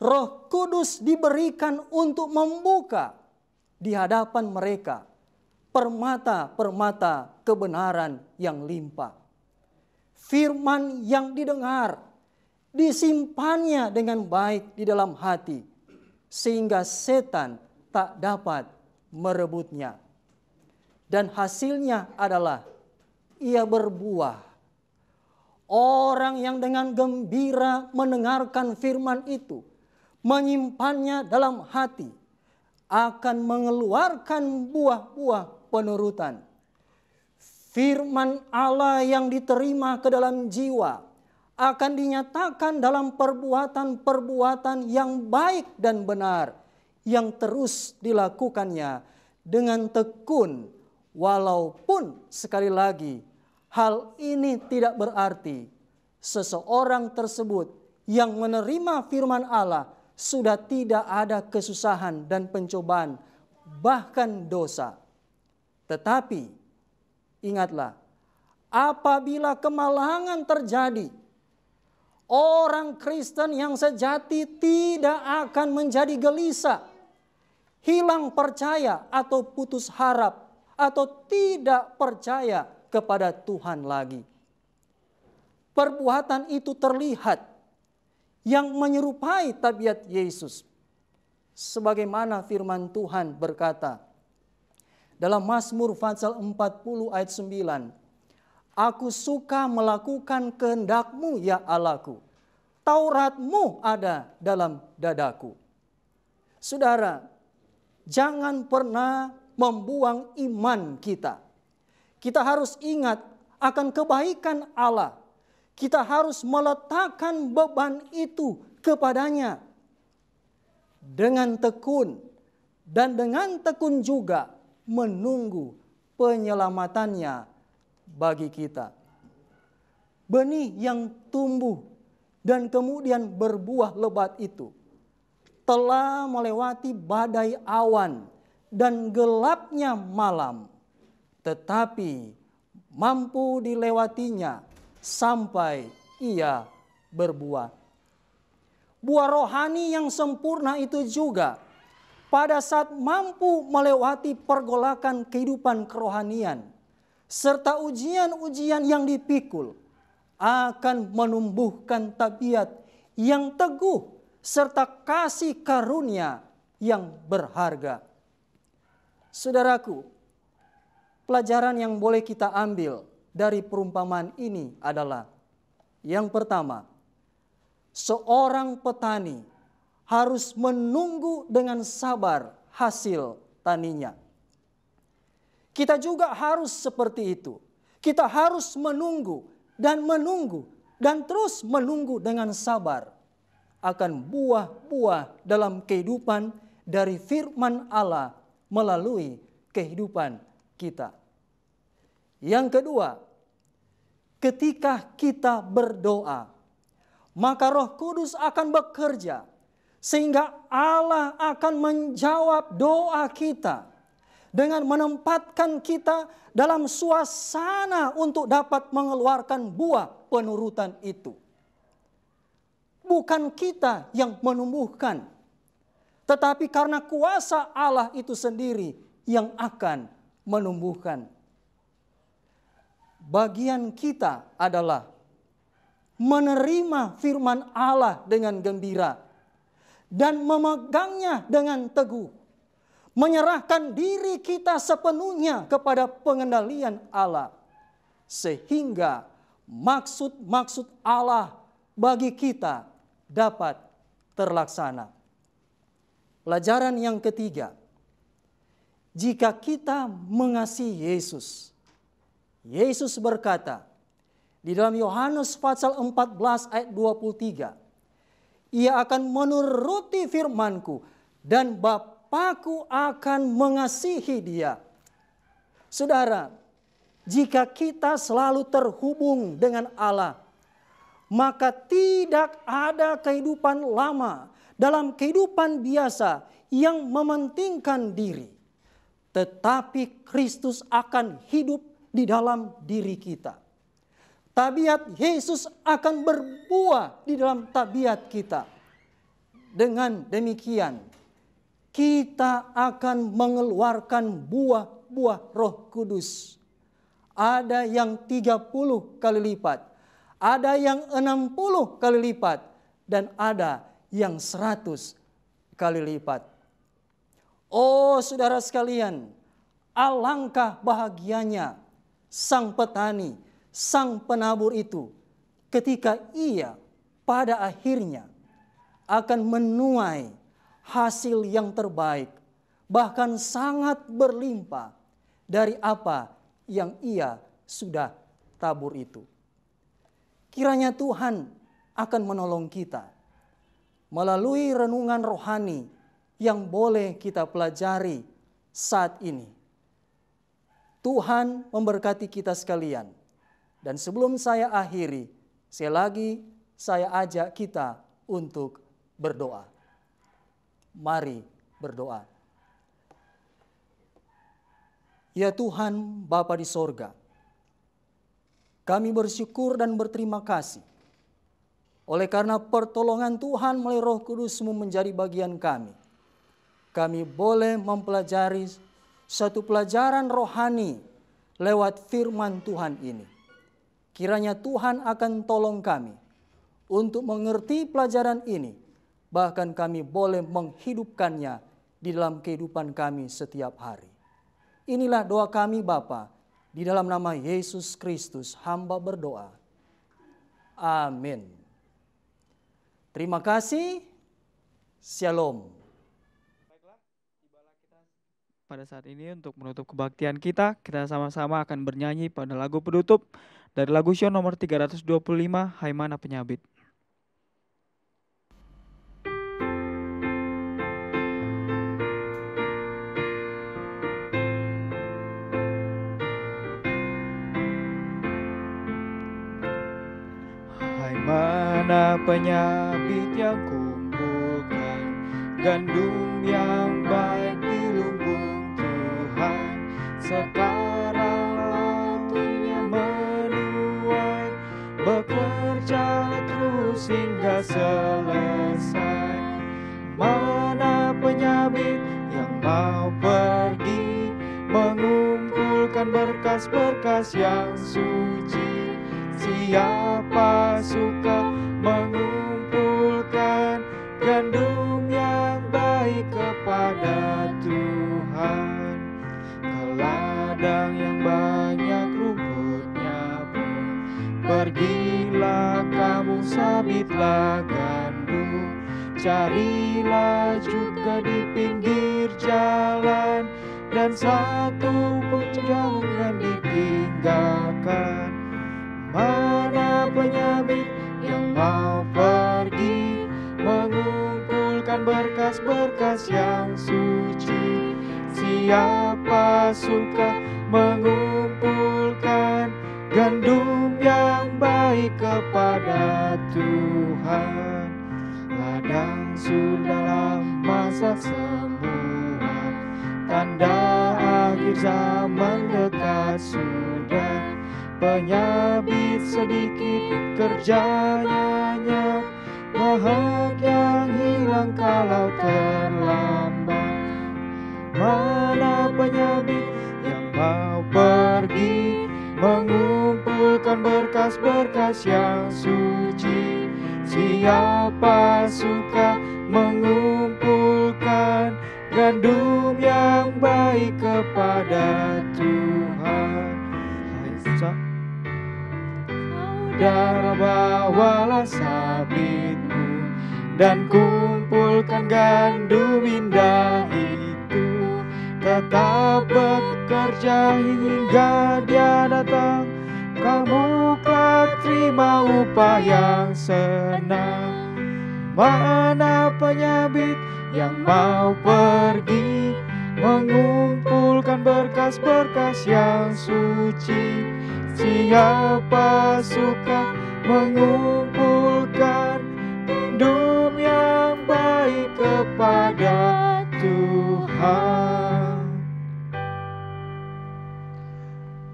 Roh Kudus diberikan untuk membuka di hadapan mereka permata-permata kebenaran yang limpah firman yang didengar, disimpannya dengan baik di dalam hati, sehingga setan tak dapat merebutnya. Dan hasilnya adalah ia berbuah. Orang yang dengan gembira mendengarkan firman itu, menyimpannya dalam hati, akan mengeluarkan buah-buah penurutan firman Allah yang diterima ke dalam jiwa akan dinyatakan dalam perbuatan-perbuatan yang baik dan benar yang terus dilakukannya dengan tekun walaupun sekali lagi hal ini tidak berarti seseorang tersebut yang menerima firman Allah sudah tidak ada kesusahan dan pencobaan bahkan dosa tetapi Ingatlah, apabila kemalangan terjadi, orang Kristen yang sejati tidak akan menjadi gelisah, hilang percaya atau putus harap atau tidak percaya kepada Tuhan lagi. Perbuatan itu terlihat yang menyerupai tabiat Yesus. Sebagaimana firman Tuhan berkata, dalam Mazmur pasal 40 ayat 9. Aku suka melakukan kehendakmu ya Allahku. Tauratmu ada dalam dadaku. Saudara, jangan pernah membuang iman kita. Kita harus ingat akan kebaikan Allah. Kita harus meletakkan beban itu kepadanya dengan tekun dan dengan tekun juga menunggu penyelamatannya bagi kita. Benih yang tumbuh dan kemudian berbuah lebat itu telah melewati badai awan dan gelapnya malam, tetapi mampu dilewatinya sampai ia berbuah. Buah rohani yang sempurna itu juga pada saat mampu melewati pergolakan kehidupan kerohanian serta ujian-ujian yang dipikul akan menumbuhkan tabiat yang teguh serta kasih karunia yang berharga. Saudaraku, pelajaran yang boleh kita ambil dari perumpamaan ini adalah yang pertama, seorang petani harus menunggu dengan sabar hasil taninya. Kita juga harus seperti itu. Kita harus menunggu dan menunggu dan terus menunggu dengan sabar akan buah-buah dalam kehidupan dari firman Allah melalui kehidupan kita. Yang kedua, ketika kita berdoa, maka Roh Kudus akan bekerja sehingga Allah akan menjawab doa kita dengan menempatkan kita dalam suasana untuk dapat mengeluarkan buah penurutan itu. Bukan kita yang menumbuhkan, tetapi karena kuasa Allah itu sendiri yang akan menumbuhkan. Bagian kita adalah menerima firman Allah dengan gembira dan memegangnya dengan teguh. Menyerahkan diri kita sepenuhnya kepada pengendalian Allah. Sehingga maksud-maksud Allah bagi kita dapat terlaksana. Pelajaran yang ketiga, jika kita mengasihi Yesus, Yesus berkata di dalam Yohanes pasal 14 ayat 23, ia akan menuruti firmanku dan Bapakku akan mengasihi dia. Saudara, jika kita selalu terhubung dengan Allah, maka tidak ada kehidupan lama dalam kehidupan biasa yang mementingkan diri. Tetapi Kristus akan hidup di dalam diri kita. Tabiat Yesus akan berbuah di dalam tabiat kita. Dengan demikian, kita akan mengeluarkan buah-buah Roh Kudus. Ada yang 30 kali lipat, ada yang 60 kali lipat, dan ada yang 100 kali lipat. Oh, saudara sekalian, alangkah bahagianya sang petani sang penabur itu ketika ia pada akhirnya akan menuai hasil yang terbaik bahkan sangat berlimpah dari apa yang ia sudah tabur itu. Kiranya Tuhan akan menolong kita melalui renungan rohani yang boleh kita pelajari saat ini. Tuhan memberkati kita sekalian. Dan sebelum saya akhiri, sekali lagi saya ajak kita untuk berdoa. Mari berdoa. Ya Tuhan Bapa di sorga, kami bersyukur dan berterima kasih. Oleh karena pertolongan Tuhan melalui roh kudusmu menjadi bagian kami. Kami boleh mempelajari satu pelajaran rohani lewat firman Tuhan ini. Kiranya Tuhan akan tolong kami untuk mengerti pelajaran ini, bahkan kami boleh menghidupkannya di dalam kehidupan kami setiap hari. Inilah doa kami Bapa, di dalam nama Yesus Kristus hamba berdoa. Amin. Terima kasih. Shalom. Pada saat ini untuk menutup kebaktian kita, kita sama-sama akan bernyanyi pada lagu penutup dari lagu show nomor 325 Hai Mana Penyabit. Hai mana penyabit yang kumpulkan gandum yang selesai Mana penyabit yang mau pergi Mengumpulkan berkas-berkas yang suci Siapa suka mengumpulkan sabitlah gandum Carilah juga di pinggir jalan Dan satu pun jangan ditinggalkan Mana penyabit yang mau pergi Mengumpulkan berkas-berkas yang suci Siapa suka mengumpulkan gandum yang baik kepada Tuhan ladang sudah lama semua tanda akhir zaman dekat sudah penyabit sedikit kerjanya Mahak yang hilang kalau terlambat Mana penyabit yang mau ber mengumpulkan berkas-berkas yang suci. Siapa suka mengumpulkan gandum yang baik kepada Tuhan? Saudara bawalah sabitmu dan kumpulkan gandum indah itu tetap bekerja hingga dia datang Kamu telah terima upah yang senang Mana penyabit yang mau pergi Mengumpulkan berkas-berkas yang suci Siapa suka mengumpulkan Dum yang baik kepada Tuhan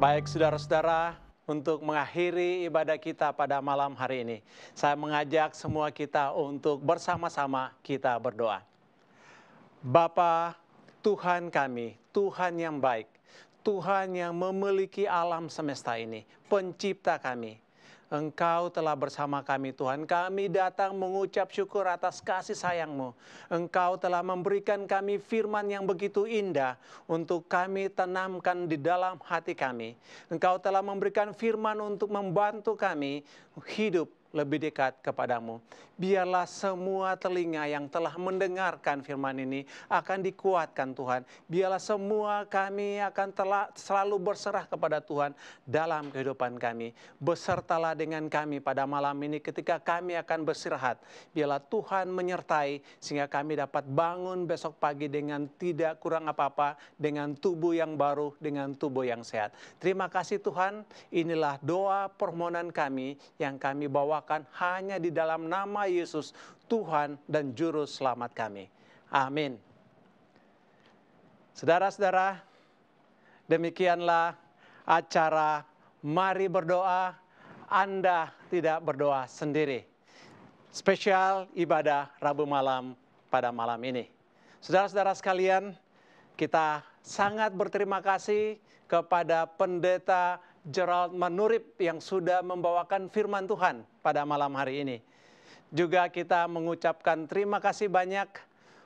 Baik saudara-saudara, untuk mengakhiri ibadah kita pada malam hari ini, saya mengajak semua kita untuk bersama-sama kita berdoa. Bapa Tuhan kami, Tuhan yang baik, Tuhan yang memiliki alam semesta ini, pencipta kami, Engkau telah bersama kami Tuhan. Kami datang mengucap syukur atas kasih sayangmu. Engkau telah memberikan kami firman yang begitu indah untuk kami tanamkan di dalam hati kami. Engkau telah memberikan firman untuk membantu kami hidup lebih dekat kepadamu biarlah semua telinga yang telah mendengarkan firman ini akan dikuatkan Tuhan. Biarlah semua kami akan telah selalu berserah kepada Tuhan dalam kehidupan kami. Besertalah dengan kami pada malam ini ketika kami akan bersirahat. Biarlah Tuhan menyertai sehingga kami dapat bangun besok pagi dengan tidak kurang apa-apa, dengan tubuh yang baru, dengan tubuh yang sehat. Terima kasih Tuhan, inilah doa permohonan kami yang kami bawakan hanya di dalam nama Yesus Tuhan dan Juru Selamat kami. Amin. Saudara-saudara, demikianlah acara Mari Berdoa. Anda tidak berdoa sendiri. Spesial ibadah Rabu malam pada malam ini. Saudara-saudara sekalian, kita sangat berterima kasih kepada pendeta Gerald Manurip yang sudah membawakan firman Tuhan pada malam hari ini. Juga kita mengucapkan terima kasih banyak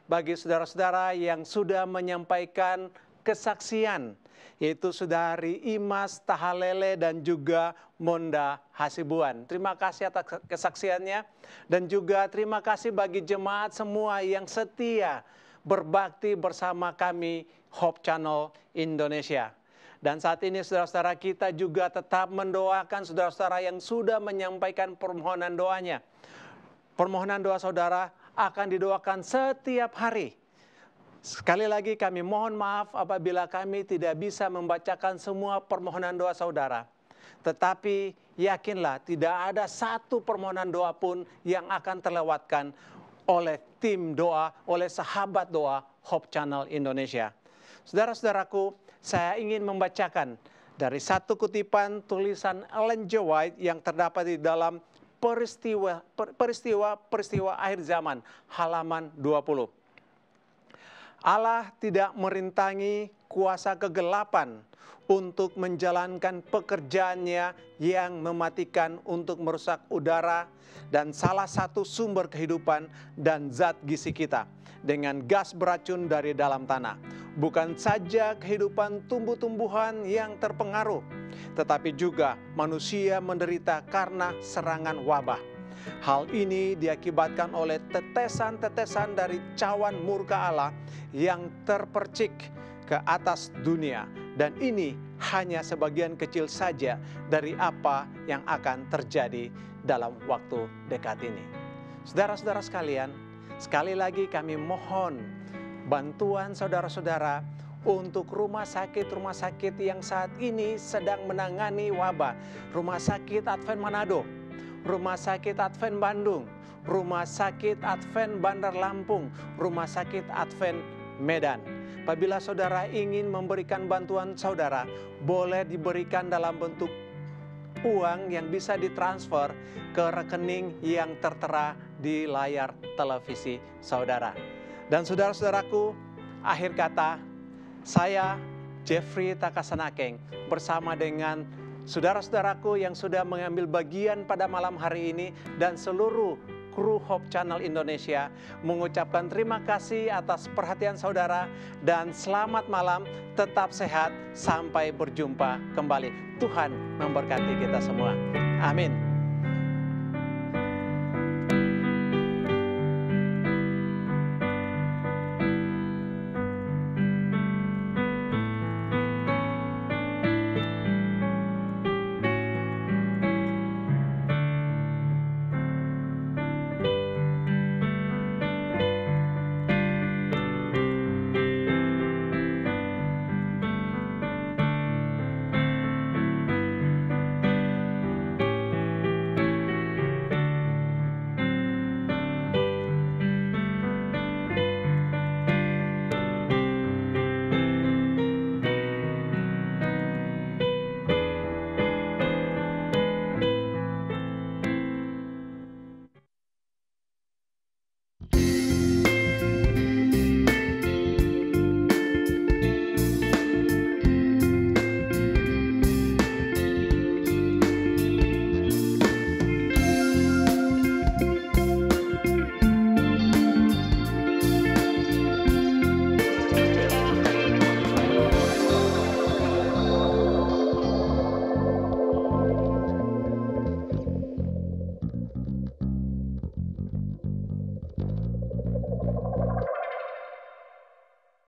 bagi saudara-saudara yang sudah menyampaikan kesaksian, yaitu saudari Imas Tahalele dan juga Monda Hasibuan. Terima kasih atas kesaksiannya dan juga terima kasih bagi jemaat semua yang setia berbakti bersama kami Hope Channel Indonesia. Dan saat ini saudara-saudara kita juga tetap mendoakan saudara-saudara yang sudah menyampaikan permohonan doanya. Permohonan doa saudara akan didoakan setiap hari. Sekali lagi kami mohon maaf apabila kami tidak bisa membacakan semua permohonan doa saudara. Tetapi yakinlah tidak ada satu permohonan doa pun yang akan terlewatkan oleh tim doa, oleh sahabat doa Hope Channel Indonesia. Saudara-saudaraku, saya ingin membacakan dari satu kutipan tulisan Ellen G. White yang terdapat di dalam peristiwa peristiwa peristiwa akhir zaman halaman 20. Allah tidak merintangi kuasa kegelapan untuk menjalankan pekerjaannya yang mematikan untuk merusak udara dan salah satu sumber kehidupan dan zat gizi kita dengan gas beracun dari dalam tanah bukan saja kehidupan tumbuh-tumbuhan yang terpengaruh, tetapi juga manusia menderita karena serangan wabah. Hal ini diakibatkan oleh tetesan-tetesan dari cawan murka Allah yang terpercik ke atas dunia, dan ini hanya sebagian kecil saja dari apa yang akan terjadi dalam waktu dekat ini. Saudara-saudara sekalian, sekali lagi kami mohon bantuan saudara-saudara untuk rumah sakit-rumah sakit yang saat ini sedang menangani wabah. Rumah sakit Advent Manado, Rumah Sakit Advent Bandung, Rumah Sakit Advent Bandar Lampung, Rumah Sakit Advent Medan. Apabila saudara ingin memberikan bantuan saudara, boleh diberikan dalam bentuk uang yang bisa ditransfer ke rekening yang tertera di layar televisi saudara. Dan saudara-saudaraku, akhir kata, saya Jeffrey Takasanakeng bersama dengan saudara-saudaraku yang sudah mengambil bagian pada malam hari ini dan seluruh kru Hope Channel Indonesia mengucapkan terima kasih atas perhatian saudara dan selamat malam, tetap sehat sampai berjumpa kembali. Tuhan memberkati kita semua. Amin.